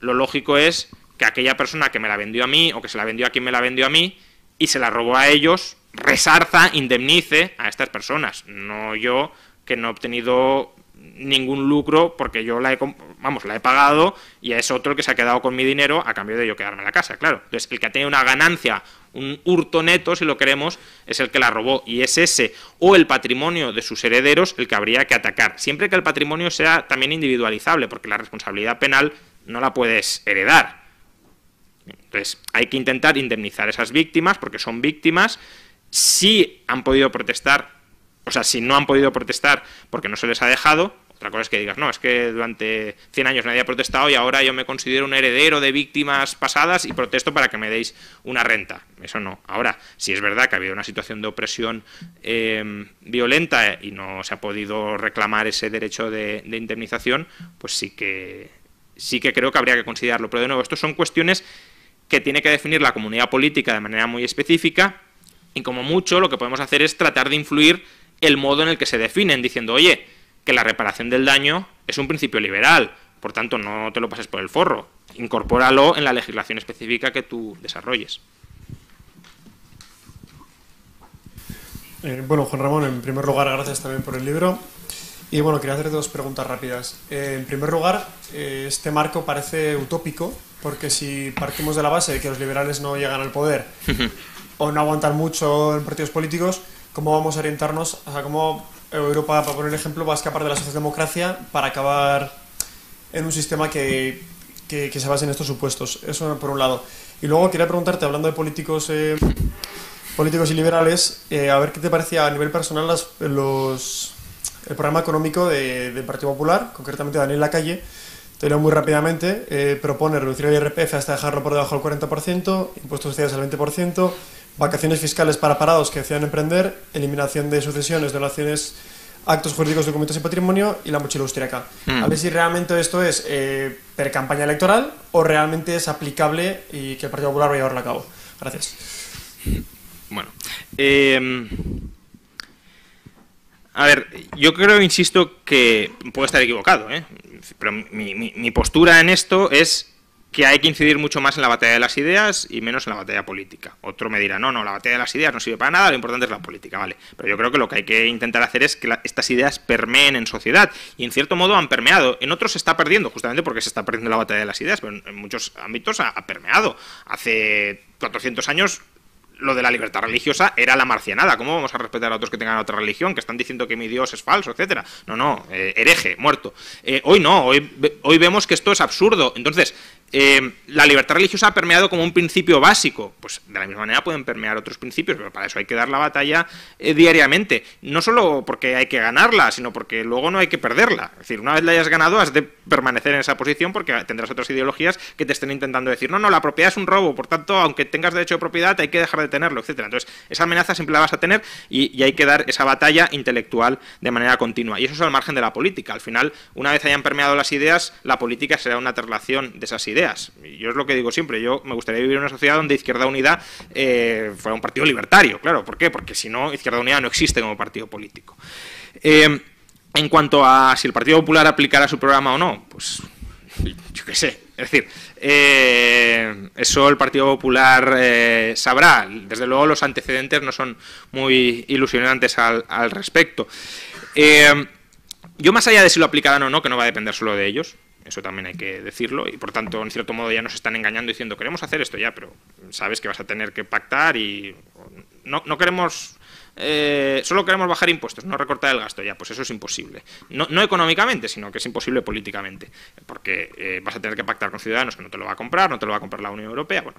lo lógico es que aquella persona que me la vendió a mí o que se la vendió a quien me la vendió a mí y se la robó a ellos, resarza, indemnice a estas personas, no yo que no he obtenido ningún lucro porque yo la he, vamos, la he pagado y es otro el que se ha quedado con mi dinero a cambio de yo quedarme en la casa, claro. Entonces, el que ha tenido una ganancia, un hurto neto, si lo queremos, es el que la robó y es ese o el patrimonio de sus herederos el que habría que atacar, siempre que el patrimonio sea también individualizable, porque la responsabilidad penal no la puedes heredar. Entonces, hay que intentar indemnizar a esas víctimas porque son víctimas. Si han podido protestar, o sea, si no han podido protestar porque no se les ha dejado, otra cosa es que digas, no, es que durante 100 años nadie ha protestado y ahora yo me considero un heredero de víctimas pasadas y protesto para que me deis una renta. Eso no. Ahora, si es verdad que ha habido una situación de opresión em, violenta y no se ha podido reclamar ese derecho de, indemnización, pues sí que, sí que creo que habría que considerarlo. Pero de nuevo, estas son cuestiones que tiene que definir la comunidad política de manera muy específica y como mucho lo que podemos hacer es tratar de influir el modo en el que se definen, diciendo, oye, que la reparación del daño es un principio liberal, por tanto no te lo pases por el forro, incorpóralo en la legislación específica que tú desarrolles. Eh, bueno, Juan Ramón, en primer lugar, gracias también por el libro. Y bueno, quería hacer dos preguntas rápidas. Eh, en primer lugar, eh, este marco parece utópico porque si partimos de la base de que los liberales no llegan al poder [LAUGHS] o no aguantan mucho en partidos políticos, ¿cómo vamos a orientarnos? O sea, ¿cómo Europa, para poner ejemplo, va a escapar de la socialdemocracia para acabar en un sistema que, se base en estos supuestos? Eso por un lado. Y luego quería preguntarte, hablando de políticos... Eh, políticos y liberales, eh, a ver qué te parecía a nivel personal el programa económico del Partido Popular, concretamente de Daniel Lacalle, te leo muy rápidamente. Eh, propone reducir el IRPF hasta dejarlo por debajo del 40%, impuestos sociales al 20%, vacaciones fiscales para parados que decidan emprender, eliminación de sucesiones, donaciones, actos jurídicos, documentos y patrimonio y la mochila austríaca. Mm. A ver si realmente esto es eh, per campaña electoral o realmente es aplicable y que el Partido Popular va a llevarlo a cabo. Gracias. Bueno. Em, a ver, yo creo, insisto, que puedo estar equivocado, ¿eh? pero mi, postura en esto es que hay que incidir mucho más en la batalla de las ideas y menos en la batalla política. Otro me dirá, no, no, la batalla de las ideas no sirve para nada, lo importante es la política, vale. Pero yo creo que lo que hay que intentar hacer es que estas ideas permeen en sociedad y en cierto modo han permeado. En otros se está perdiendo, justamente porque se está perdiendo la batalla de las ideas, pero en, muchos ámbitos ha, ha permeado. Hace 400 años lo de la libertad religiosa era la marcianada. ¿Cómo vamos a respetar a otros que tengan otra religión, que están diciendo que mi Dios es falso, etcétera? No, no, eh, hereje, muerto. Eh, hoy no, hoy, hoy vemos que esto es absurdo. Entonces, eh, la libertad religiosa ha permeado como un principio básico. Pues de la misma manera pueden permear otros principios, pero para eso hay que dar la batalla eh, diariamente. No solo porque hay que ganarla, sino porque luego no hay que perderla. Es decir, una vez la hayas ganado, has de permanecer en esa posición porque tendrás otras ideologías que te estén intentando decir, no, no, la propiedad es un robo, por tanto, aunque tengas derecho de propiedad, hay que dejar de tenerlo, etcétera. Entonces, esa amenaza siempre la vas a tener y, y hay que dar esa batalla intelectual de manera continua. Y eso es al margen de la política. Al final, una vez hayan permeado las ideas, la política será una traslación de esas ideas yo es lo que digo siempre, yo me gustaría vivir en una sociedad donde Izquierda Unida eh, fuera un partido libertario, claro, ¿por qué? Porque si no, Izquierda Unida no existe como partido político. Eh, en cuanto a si el Partido Popular aplicará su programa o no, pues yo qué sé. Es decir, eh, eso el Partido Popular sabrá. Desde luego los antecedentes no son muy ilusionantes al, respecto. yo más allá de si lo aplicarán o no, que no va a depender solo de ellos, eso también hay que decirlo. Y por tanto, en cierto modo, ya nos están engañando diciendo, queremos hacer esto ya, pero sabes que vas a tener que pactar y no, no queremos... Eh, solo queremos bajar impuestos, no recortar el gasto, ya, pues eso es imposible. No, económicamente, sino que es imposible políticamente, porque eh, vas a tener que pactar con ciudadanos que no te lo va a comprar, no te lo va a comprar la Unión Europea, bueno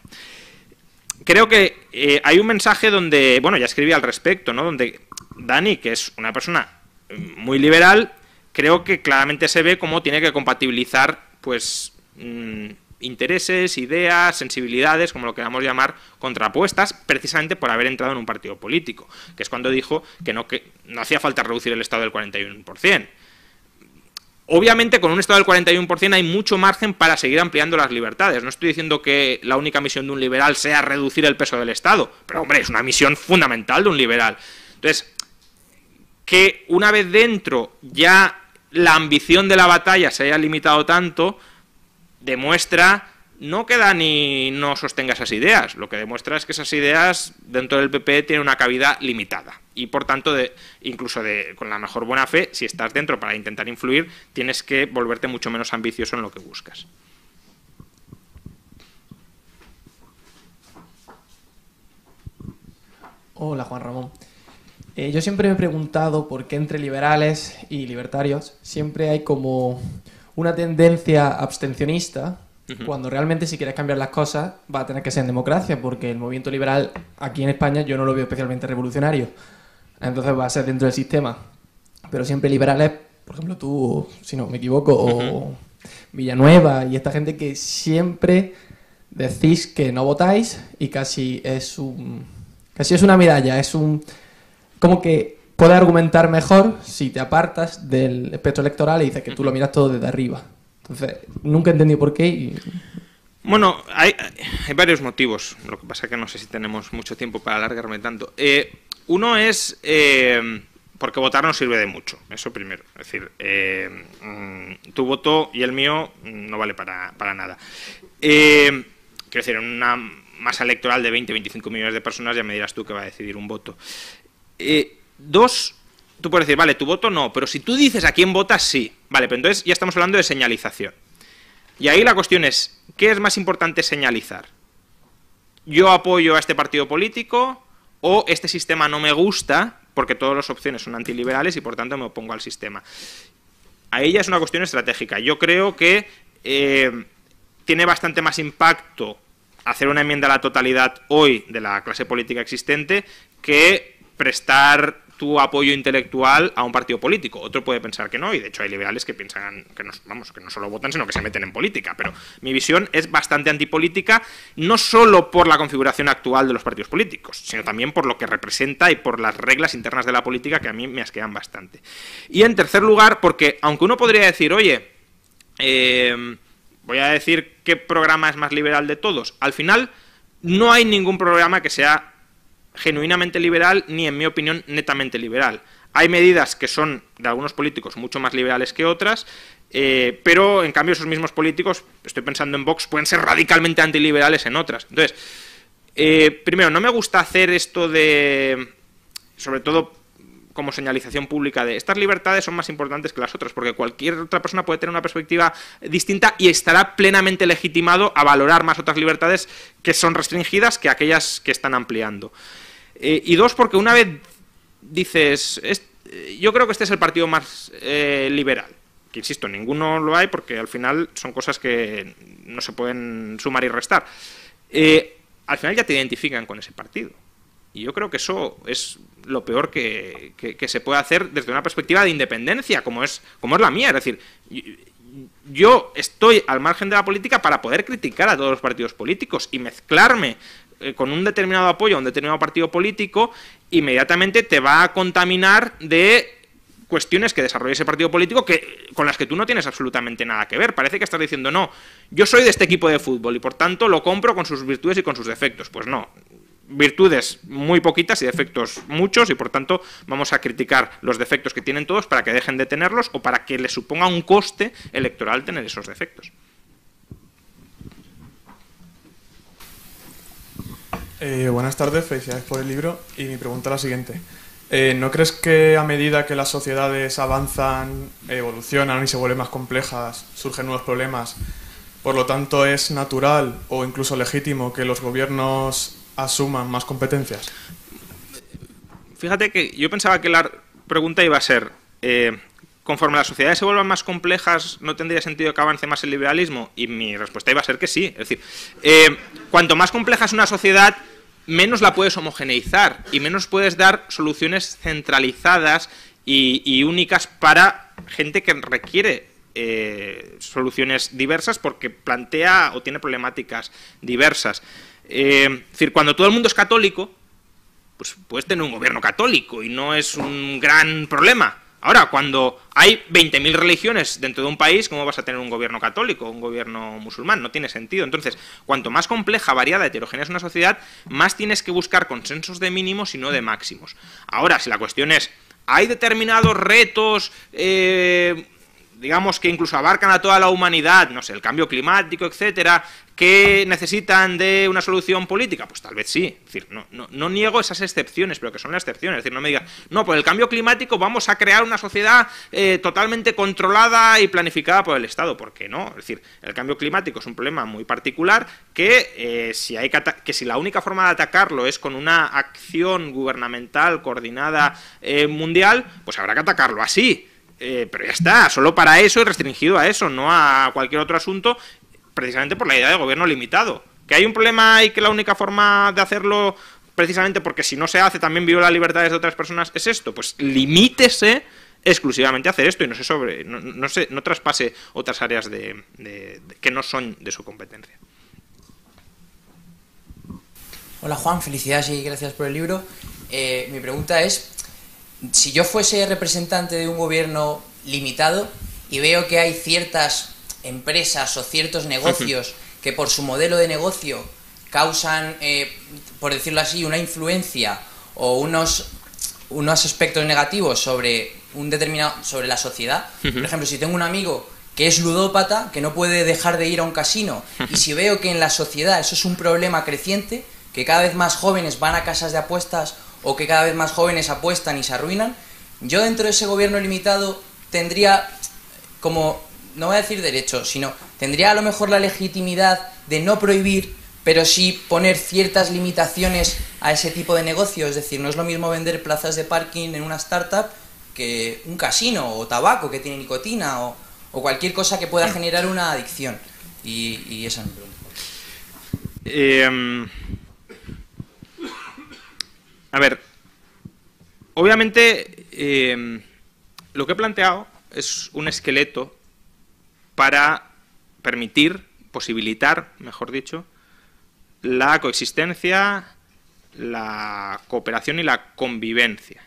creo que eh, hay un mensaje donde, bueno, ya escribí al respecto, ¿no? Donde Dani, que es una persona mm, muy liberal, creo que claramente se ve cómo tiene que compatibilizar, pues, mm, intereses, ideas, sensibilidades, como lo queramos llamar, contrapuestas, precisamente por haber entrado en un partido político, que es cuando dijo que no, que no hacía falta reducir el Estado del 41%. Obviamente con un Estado del 41% hay mucho margen para seguir ampliando las libertades. No estoy diciendo que la única misión de un liberal sea reducir el peso del Estado, pero hombre, es una misión fundamental de un liberal. Entonces, que una vez dentro ya la ambición de la batalla se haya limitado tanto, demuestra no queda ni no sostenga esas ideas, lo que demuestra es que esas ideas dentro del PP e tienen una cabida limitada. Y por tanto, de, incluso de, con la mejor buena fe, si estás dentro para intentar influir, tienes que volverte mucho menos ambicioso en lo que buscas. Hola, Juan Ramón. Eh, yo siempre me he preguntado por qué entre liberales y libertarios siempre hay como una tendencia abstencionista, cuando realmente si quieres cambiar las cosas va a tener que ser en democracia, porque el movimiento liberal aquí en España yo no lo veo especialmente revolucionario. Entonces va a ser dentro del sistema. Pero siempre liberales, por ejemplo tú, si no me equivoco, o Villanueva y esta gente que siempre decís que no votáis y casi es un... Casi es una medalla, es un como que puede argumentar mejor si te apartas del espectro electoral y dices que tú lo miras todo desde arriba. Entonces, nunca he entendido por qué y... Bueno, hay, varios motivos. Lo que pasa es que no sé si tenemos mucho tiempo para alargarme tanto. Eh, uno es eh, porque votar no sirve de mucho, eso primero. Es decir, eh, mm, tu voto y el mío mm, no vale para, para nada. quiero decir, en una masa electoral de 20, 25 millones de personas ya me dirás tú que va a decidir un voto. Eh, dos, tú puedes decir, vale, tu voto no, pero si tú dices a quién votas, sí. Vale, pero entonces ya estamos hablando de señalización. Y ahí la cuestión es, ¿qué es más importante señalizar? ¿Yo apoyo a este partido político o este sistema no me gusta porque todas las opciones son antiliberales y por tanto me opongo al sistema? Ahí ya es una cuestión estratégica. Yo creo que eh, tiene bastante más impacto hacer una enmienda a la totalidad hoy de la clase política existente que prestar tu apoyo intelectual a un partido político. Otro puede pensar que no, y de hecho hay liberales que piensan que no, vamos, que no solo votan, sino que se meten en política. Pero mi visión es bastante antipolítica, no solo por la configuración actual de los partidos políticos, sino también por lo que representa y por las reglas internas de la política que a mí me asquean bastante. Y en tercer lugar, porque aunque uno podría decir, oye, eh, voy a decir qué programa es más liberal de todos, al final no hay ningún programa que sea genuinamente liberal ni, en mi opinión, netamente liberal. Hay medidas que son de algunos políticos mucho más liberales que otras, eh, pero en cambio esos mismos políticos, estoy pensando en Vox, pueden ser radicalmente antiliberales en otras. Entonces, eh, primero, no me gusta hacer esto de, sobre todo como señalización pública de estas libertades son más importantes que las otras, porque cualquier otra persona puede tener una perspectiva distinta y estará plenamente legitimado a valorar más otras libertades que son restringidas que aquellas que están ampliando. Eh, y dos, porque una vez dices, eh, yo creo que este es el partido más eh, liberal, que insisto, ninguno lo hay porque al final son cosas que no se pueden sumar y restar. al final ya te identifican con ese partido. Y yo creo que eso es lo peor que, que, se puede hacer desde una perspectiva de independencia, como es, como es la mía. Es decir, yo estoy al margen de la política para poder criticar a todos los partidos políticos y mezclarme eh, con un determinado apoyo a un determinado partido político, inmediatamente te va a contaminar de cuestiones que desarrolla ese partido político que, con las que tú no tienes absolutamente nada que ver. Parece que estás diciendo, no, yo soy de este equipo de fútbol y por tanto lo compro con sus virtudes y con sus defectos. Pues no. Virtudes muy poquitas y defectos muchos, y por tanto vamos a criticar los defectos que tienen todos para que dejen de tenerlos o para que les suponga un coste electoral tener esos defectos. Eh, buenas tardes, felicidades por el libro. Y mi pregunta es la siguiente. Eh, ¿No crees que a medida que las sociedades avanzan, evolucionan y se vuelven más complejas, surgen nuevos problemas? Por lo tanto, ¿es natural o incluso legítimo que los gobiernos asuman más competencias? Fíjate que yo pensaba que la pregunta iba a ser, eh, conforme las sociedades se vuelvan más complejas, ¿no tendría sentido que avance más el liberalismo? Y mi respuesta iba a ser que sí. Es decir, eh, cuanto más compleja es una sociedad, menos la puedes homogeneizar y menos puedes dar soluciones centralizadas y, únicas para gente que requiere eh, soluciones diversas porque plantea o tiene problemáticas diversas. Eh, es decir, cuando todo el mundo es católico, pues puedes tener un gobierno católico y no es un gran problema. Ahora, cuando hay 20.000 religiones dentro de un país, ¿cómo vas a tener un gobierno católico, un gobierno musulmán? No tiene sentido. Entonces, cuanto más compleja, variada, heterogénea es una sociedad, más tienes que buscar consensos de mínimos y no de máximos. Ahora, si la cuestión es, hay determinados retos... Eh, digamos que incluso abarcan a toda la humanidad, no sé, el cambio climático, etcétera, que necesitan de una solución política, pues tal vez sí. decir, no, niego esas excepciones, pero que son las excepciones. Es decir, no me digan, no, por el cambio climático vamos a crear una sociedad eh, totalmente controlada y planificada por el Estado. ¿Por qué no? Es decir, el cambio climático es un problema muy particular que, eh, si, hay que, si la única forma de atacarlo es con una acción gubernamental coordinada eh, mundial, pues habrá que atacarlo así. pero ya está, solo para eso y restringido a eso, no a cualquier otro asunto precisamente por la idea de gobierno limitado. ¿Que hay un problema y que la única forma de hacerlo, precisamente porque si no se hace también viola las libertades de otras personas, es esto? Pues limítese exclusivamente a hacer esto y no se sobre no, se, no traspase otras áreas de, que no son de su competencia. Hola Juan, felicidades y gracias por el libro. Eh, mi pregunta es, si yo fuese representante de un gobierno limitado y veo que hay ciertas empresas o ciertos negocios que por su modelo de negocio causan, eh, por decirlo así, una influencia o unos, unos aspectos negativos sobre un determinado sobre la sociedad. Por ejemplo, si tengo un amigo que es ludópata, que no puede dejar de ir a un casino, y si veo que en la sociedad eso es un problema creciente, que cada vez más jóvenes van a casas de apuestas o que cada vez más jóvenes apuestan y se arruinan, yo dentro de ese gobierno limitado tendría como no voy a decir derecho, sino tendría a lo mejor la legitimidad de no prohibir, pero sí poner ciertas limitaciones a ese tipo de negocio. Es decir, no es lo mismo vender plazas de parking en una startup que un casino o tabaco que tiene nicotina o, cualquier cosa que pueda generar una adicción. Y, esa es pregunta. Em, a ver, obviamente em, lo que he planteado es un esqueleto para permitir, posibilitar, mejor dicho, la coexistencia, la cooperación y la convivencia.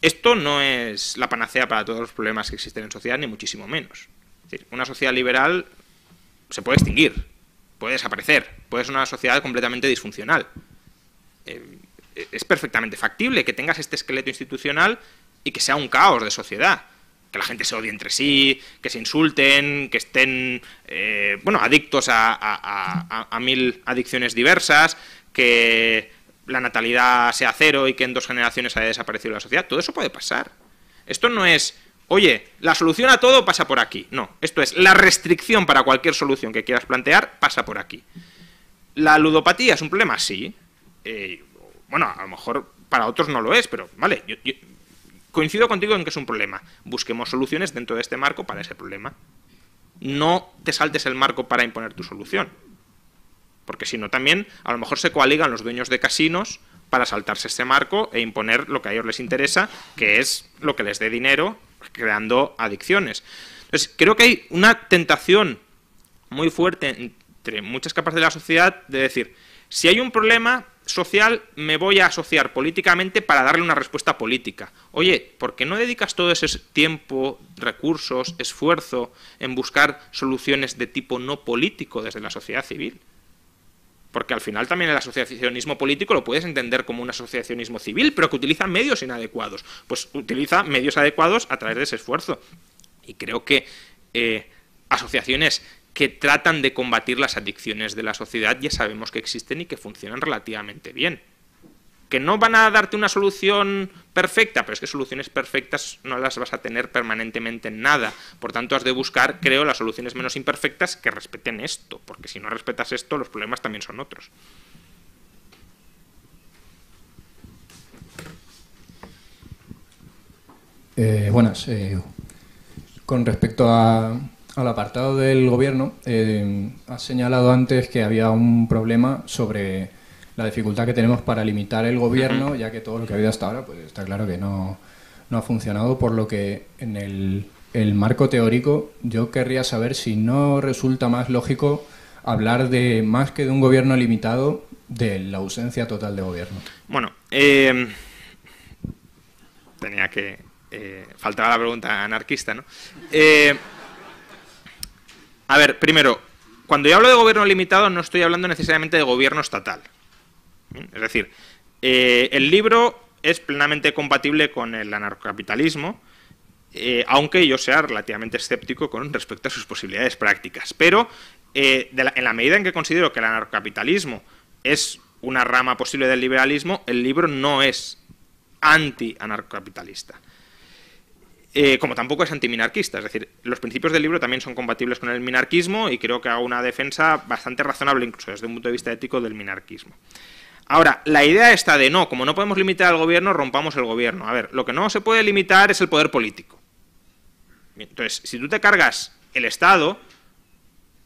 Esto no es la panacea para todos los problemas que existen en sociedad, ni muchísimo menos. Es decir, una sociedad liberal se puede extinguir, puede desaparecer, puede ser una sociedad completamente disfuncional. Eh, es perfectamente factible que tengas este esqueleto institucional y que sea un caos de sociedad que la gente se odie entre sí, que se insulten, que estén, eh, bueno, adictos a, mil adicciones diversas, que la natalidad sea cero y que en dos generaciones haya desaparecido la sociedad. Todo eso puede pasar. Esto no es, oye, la solución a todo pasa por aquí. No, esto es, la restricción para cualquier solución que quieras plantear pasa por aquí. ¿La ludopatía es un problema? Sí. Eh, bueno, a lo mejor para otros no lo es, pero vale, yo, yo, coincido contigo en que es un problema. Busquemos soluciones dentro de este marco para ese problema. No te saltes el marco para imponer tu solución. Porque si no, también a lo mejor se coaligan los dueños de casinos para saltarse este marco e imponer lo que a ellos les interesa, que es lo que les dé dinero, creando adicciones. Entonces, creo que hay una tentación muy fuerte entre muchas capas de la sociedad de decir, si hay un problema, social me voy a asociar políticamente para darle una respuesta política. Oye, ¿por qué no dedicas todo ese tiempo, recursos, esfuerzo en buscar soluciones de tipo no político desde la sociedad civil? Porque al final también el asociacionismo político lo puedes entender como un asociacionismo civil, pero que utiliza medios inadecuados. Pues utiliza medios adecuados a través de ese esfuerzo. Y creo que eh, asociaciones que tratan de combatir las adicciones de la sociedad ya sabemos que existen y que funcionan relativamente bien. Que no van a darte una solución perfecta, pero es que soluciones perfectas no las vas a tener permanentemente en nada. Por tanto, has de buscar, creo, las soluciones menos imperfectas que respeten esto, porque si no respetas esto, los problemas también son otros. Eh, bueno, eh, con respecto a, al apartado del gobierno, eh, has señalado antes que había un problema sobre la dificultad que tenemos para limitar el gobierno, ya que todo lo que ha habido hasta ahora, pues está claro que no, ha funcionado, por lo que en el, marco teórico yo querría saber si no resulta más lógico hablar de más que de un gobierno limitado, de la ausencia total de gobierno. Bueno, em, tenía que... Eh, faltaba la pregunta anarquista, ¿no? Eh, a ver, primero, cuando yo hablo de gobierno limitado no estoy hablando necesariamente de gobierno estatal. Es decir, eh, el libro es plenamente compatible con el anarcocapitalismo, eh, aunque yo sea relativamente escéptico con respecto a sus posibilidades prácticas. Pero eh, en la medida en que considero que el anarcocapitalismo es una rama posible del liberalismo, el libro no es anti-anarcocapitalista. Eh, como tampoco es antiminarquista, es decir, los principios del libro también son compatibles con el minarquismo y creo que hago una defensa bastante razonable, incluso desde un punto de vista ético, del minarquismo. Ahora, la idea está de no, como no podemos limitar al gobierno, rompamos el gobierno. A ver, lo que no se puede limitar es el poder político. Entonces, si tú te cargas el Estado,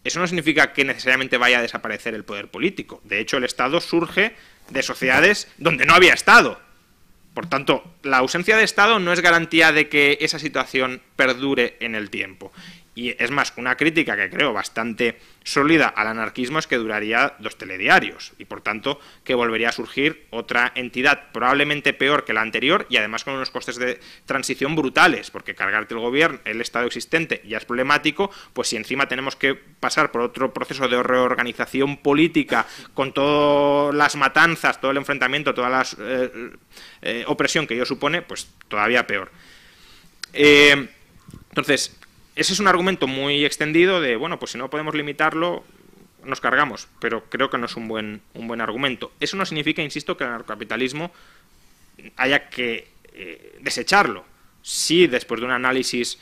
eso no significa que necesariamente vaya a desaparecer el poder político. De hecho, el Estado surge de sociedades donde no había Estado. Por tanto, la ausencia de Estado no es garantía de que esa situación perdure en el tiempo y es más, una crítica que creo bastante sólida al anarquismo es que duraría dos telediarios y por tanto que volvería a surgir otra entidad probablemente peor que la anterior y además con unos costes de transición brutales, porque cargarte el gobierno, el Estado existente ya es problemático, pues si encima tenemos que pasar por otro proceso de reorganización política con todas las matanzas, todo el enfrentamiento, toda la eh, eh, opresión que ello supone, pues todavía peor. Eh, entonces, ese es un argumento muy extendido de, bueno, pues si no podemos limitarlo, nos cargamos, pero creo que no es un buen, un buen argumento. Eso no significa, insisto, que el capitalismo haya que eh, desecharlo. Si después de un análisis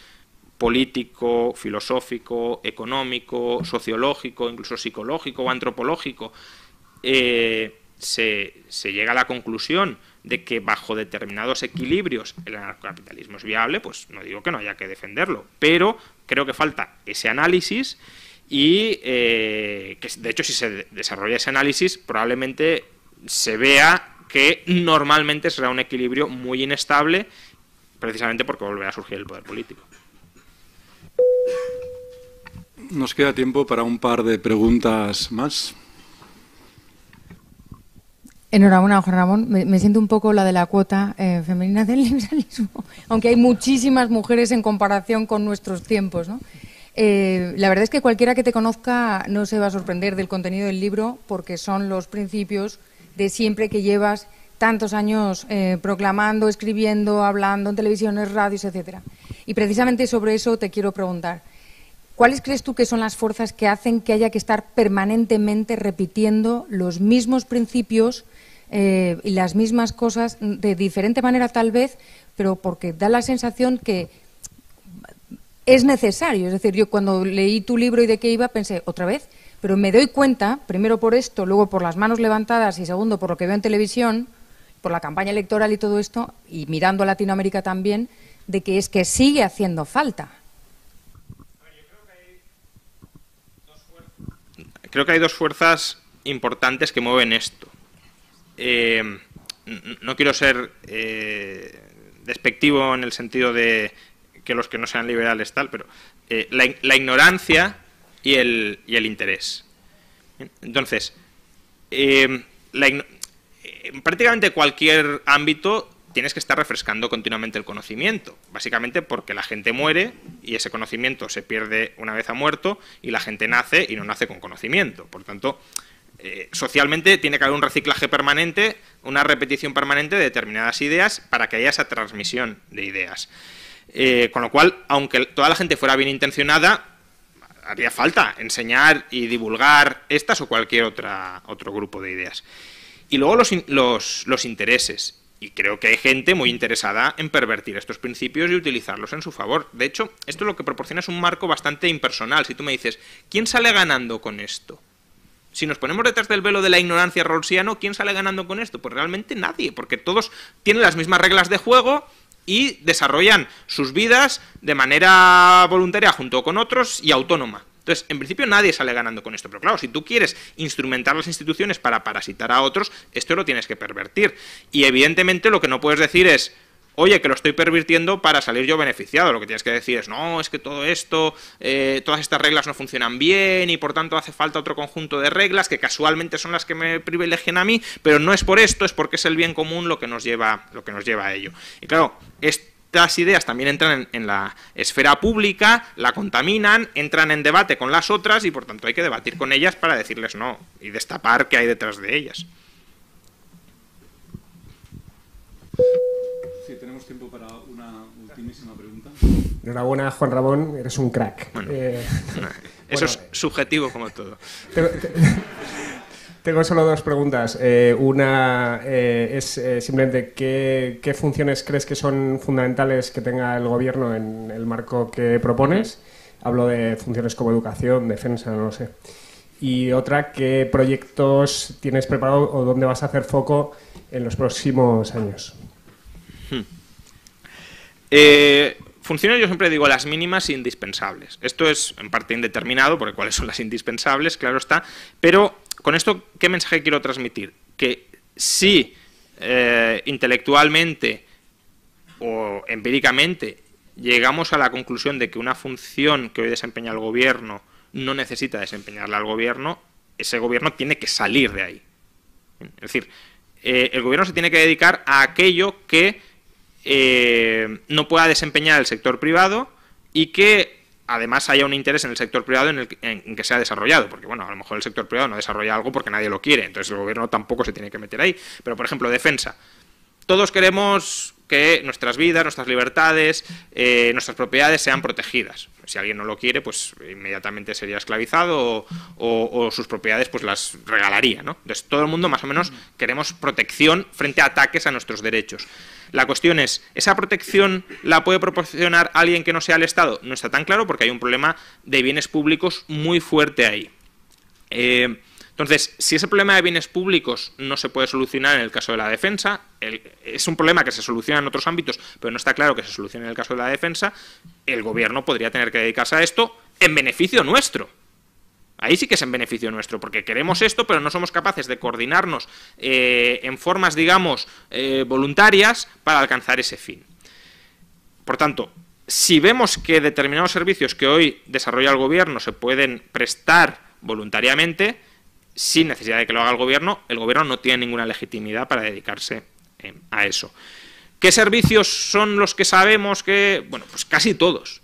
político, filosófico, económico, sociológico, incluso psicológico o antropológico, eh, se, se llega a la conclusión de que bajo determinados equilibrios el anarcocapitalismo es viable, pues no digo que no haya que defenderlo, pero creo que falta ese análisis y eh, que de hecho si se desarrolla ese análisis probablemente se vea que normalmente será un equilibrio muy inestable precisamente porque volverá a surgir el poder político. Nos queda tiempo para un par de preguntas más. Enhorabuena, Juan Ramón. Me, siento un poco la de la cuota eh, femenina del liberalismo, [LAUGHS] aunque hay muchísimas mujeres en comparación con nuestros tiempos. ¿no? Eh, la verdad es que cualquiera que te conozca no se va a sorprender del contenido del libro porque son los principios de siempre que llevas tantos años eh, proclamando, escribiendo, hablando en televisiones, radios, etcétera. Y precisamente sobre eso te quiero preguntar. ¿Cuáles crees tú que son las fuerzas que hacen que haya que estar permanentemente repitiendo los mismos principios eh, y las mismas cosas de diferente manera tal vez, pero porque da la sensación que es necesario. Es decir, yo cuando leí tu libro y de qué iba pensé, otra vez, pero me doy cuenta, primero por esto, luego por las manos levantadas y segundo por lo que veo en televisión, por la campaña electoral y todo esto, y mirando a Latinoamérica también, de que es que sigue haciendo falta. Creo que hay dos fuerzas importantes que mueven esto. Eh, no quiero ser eh, despectivo en el sentido de que los que no sean liberales tal, pero eh, la, ignorancia y el, interés. Entonces, en prácticamente cualquier ámbito tienes que estar refrescando continuamente el conocimiento, básicamente porque la gente muere y ese conocimiento se pierde una vez ha muerto y la gente nace y no nace con conocimiento. Por tanto, eh, socialmente tiene que haber un reciclaje permanente, una repetición permanente de determinadas ideas para que haya esa transmisión de ideas. Eh, con lo cual, aunque toda la gente fuera bien intencionada, haría falta enseñar y divulgar estas o cualquier otra, otro grupo de ideas. Y luego los, los intereses. Y creo que hay gente muy interesada en pervertir estos principios y utilizarlos en su favor. De hecho, esto lo que proporciona es un marco bastante impersonal. Si tú me dices, ¿quién sale ganando con esto? Si nos ponemos detrás del velo de la ignorancia rolsiano, ¿quién sale ganando con esto? Pues realmente nadie, porque todos tienen las mismas reglas de juego y desarrollan sus vidas de manera voluntaria junto con otros y autónoma. Entonces, en principio nadie sale ganando con esto, pero claro, si tú quieres instrumentar las instituciones para parasitar a otros, esto lo tienes que pervertir. Y evidentemente lo que no puedes decir es, oye, que lo estoy pervirtiendo para salir yo beneficiado. Lo que tienes que decir es, no, es que todo esto, eh, todas estas reglas no funcionan bien y por tanto hace falta otro conjunto de reglas que casualmente son las que me privilegian a mí, pero no es por esto, es porque es el bien común lo que nos lleva, lo que nos lleva a ello. Y claro, estas ideas también entran en, en la esfera pública, la contaminan, entran en debate con las otras y por tanto hay que debatir con ellas para decirles no y destapar qué hay detrás de ellas. Sí, tenemos tiempo para una ultimísima pregunta. Enhorabuena, Juan Rabón, eres un crack. Eh, [LAUGHS] eso es [LAUGHS] subjetivo como todo. [LAUGHS] Tengo, solo dos preguntas. Eh, una eh, es simplemente ¿qué, ¿qué, funciones crees que son fundamentales que tenga el gobierno en el marco que propones. Hablo de funciones como educación, defensa, no lo sé. Y otra, ¿qué proyectos tienes preparado o dónde vas a hacer foco en los próximos años? Eh, yo siempre digo, las mínimas e indispensables. Esto es en parte indeterminado, porque cuáles son las indispensables, claro está. Pero con esto, ¿qué mensaje quiero transmitir? Que si eh, intelectualmente o empíricamente llegamos a la conclusión de que una función que hoy desempeña el gobierno no necesita desempeñarla al gobierno, ese gobierno tiene que salir de ahí. Es decir, eh, el gobierno se tiene que dedicar a aquello que eh, no pueda desempeñar el sector privado y que además haya un interés en el sector privado en, el en, que sea desarrollado, porque bueno, a lo mejor el sector privado no desarrolla algo porque nadie lo quiere, entonces el gobierno tampoco se tiene que meter ahí. Pero por ejemplo, defensa. Todos queremos que nuestras vidas, nuestras libertades, eh, nuestras propiedades sean protegidas. Si alguien no lo quiere, pues inmediatamente sería esclavizado o, sus propiedades pues las regalaría. todo el mundo más o menos queremos protección frente a ataques a nuestros derechos. La cuestión es, ¿esa protección la puede proporcionar alguien que no sea el Estado? No está tan claro porque hay un problema de bienes públicos muy fuerte ahí. Eh, entonces, si ese problema de bienes públicos no se puede solucionar en el caso de la defensa, es un problema que se soluciona en otros ámbitos, pero no está claro que se solucione en el caso de la defensa, el gobierno podría tener que dedicarse a esto en beneficio nuestro. Ahí sí que es en beneficio nuestro, porque queremos esto, pero no somos capaces de coordinarnos eh, en formas, digamos, eh, voluntarias para alcanzar ese fin. Por tanto, si vemos que determinados servicios que hoy desarrolla el gobierno se pueden prestar voluntariamente, sin necesidad de que lo haga el gobierno, el gobierno no tiene ninguna legitimidad para dedicarse eh, a eso. ¿Qué servicios son los que sabemos que...? Bueno, pues casi todos.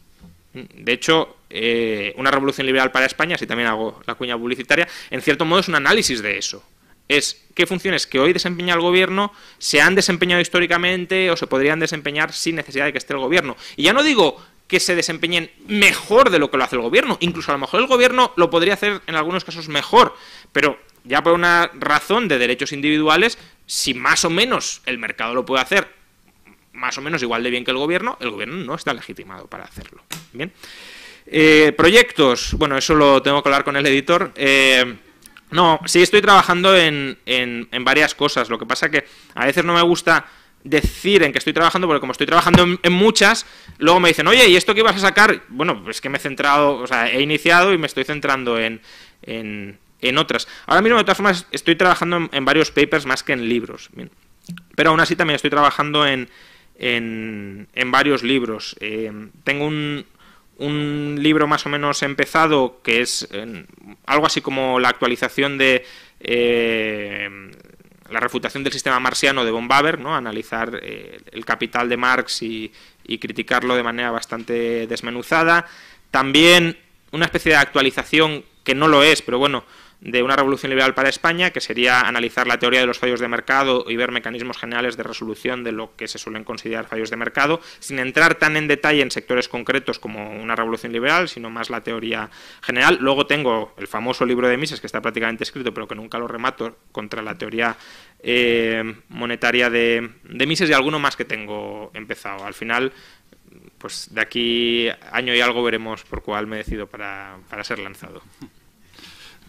De hecho, eh, una revolución liberal para España, si también hago la cuña publicitaria, en cierto modo es un análisis de eso. Es qué funciones que hoy desempeña el gobierno se han desempeñado históricamente o se podrían desempeñar sin necesidad de que esté el gobierno. Y ya no digo que se desempeñen mejor de lo que lo hace el gobierno. Incluso a lo mejor el gobierno lo podría hacer en algunos casos mejor, pero ya por una razón de derechos individuales, si más o menos el mercado lo puede hacer más o menos igual de bien que el gobierno, el gobierno no está legitimado para hacerlo. Bien. Eh, proyectos, bueno, eso lo tengo que hablar con el editor. Eh, no, sí estoy trabajando en, en, varias cosas. Lo que pasa que a veces no me gusta decir en que estoy trabajando, porque como estoy trabajando en, muchas, luego me dicen, oye, ¿y esto qué vas a sacar? Bueno, es que me he centrado, o sea, he iniciado y me estoy centrando en, en, otras. Ahora mismo, de todas formas, estoy trabajando en, varios papers más que en libros. Pero aún así también estoy trabajando en, en, varios libros. Eh, tengo un, un libro más o menos empezado que es eh, algo así como la actualización de... Eh, la refutación del sistema marxiano de von Baber, ¿no? analizar eh, el capital de Marx y, criticarlo de manera bastante desmenuzada. También una especie de actualización, que no lo es, pero bueno, de una revolución liberal para España, que sería analizar la teoría de los fallos de mercado y ver mecanismos generales de resolución de lo que se suelen considerar fallos de mercado, sin entrar tan en detalle en sectores concretos como una revolución liberal, sino más la teoría general. Luego tengo el famoso libro de Mises, que está prácticamente escrito, pero que nunca lo remato, contra la teoría eh, monetaria de, de Mises y alguno más que tengo empezado. Al final pues de aquí año y algo veremos por cuál me decido para ser lanzado.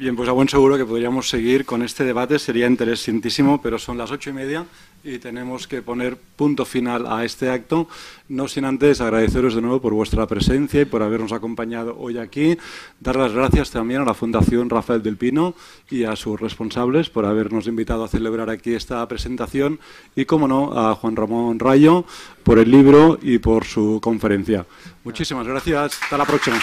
Bien, pues a buen seguro que podríamos seguir con este debate, sería interesantísimo, pero son las ocho y media y tenemos que poner punto final a este acto, no sin antes agradeceros de nuevo por vuestra presencia y por habernos acompañado hoy aquí, dar las gracias también a la Fundación Rafael del Pino y a sus responsables por habernos invitado a celebrar aquí esta presentación y, como no, a Juan Ramón Rayo por el libro y por su conferencia. Muchísimas gracias, hasta la próxima.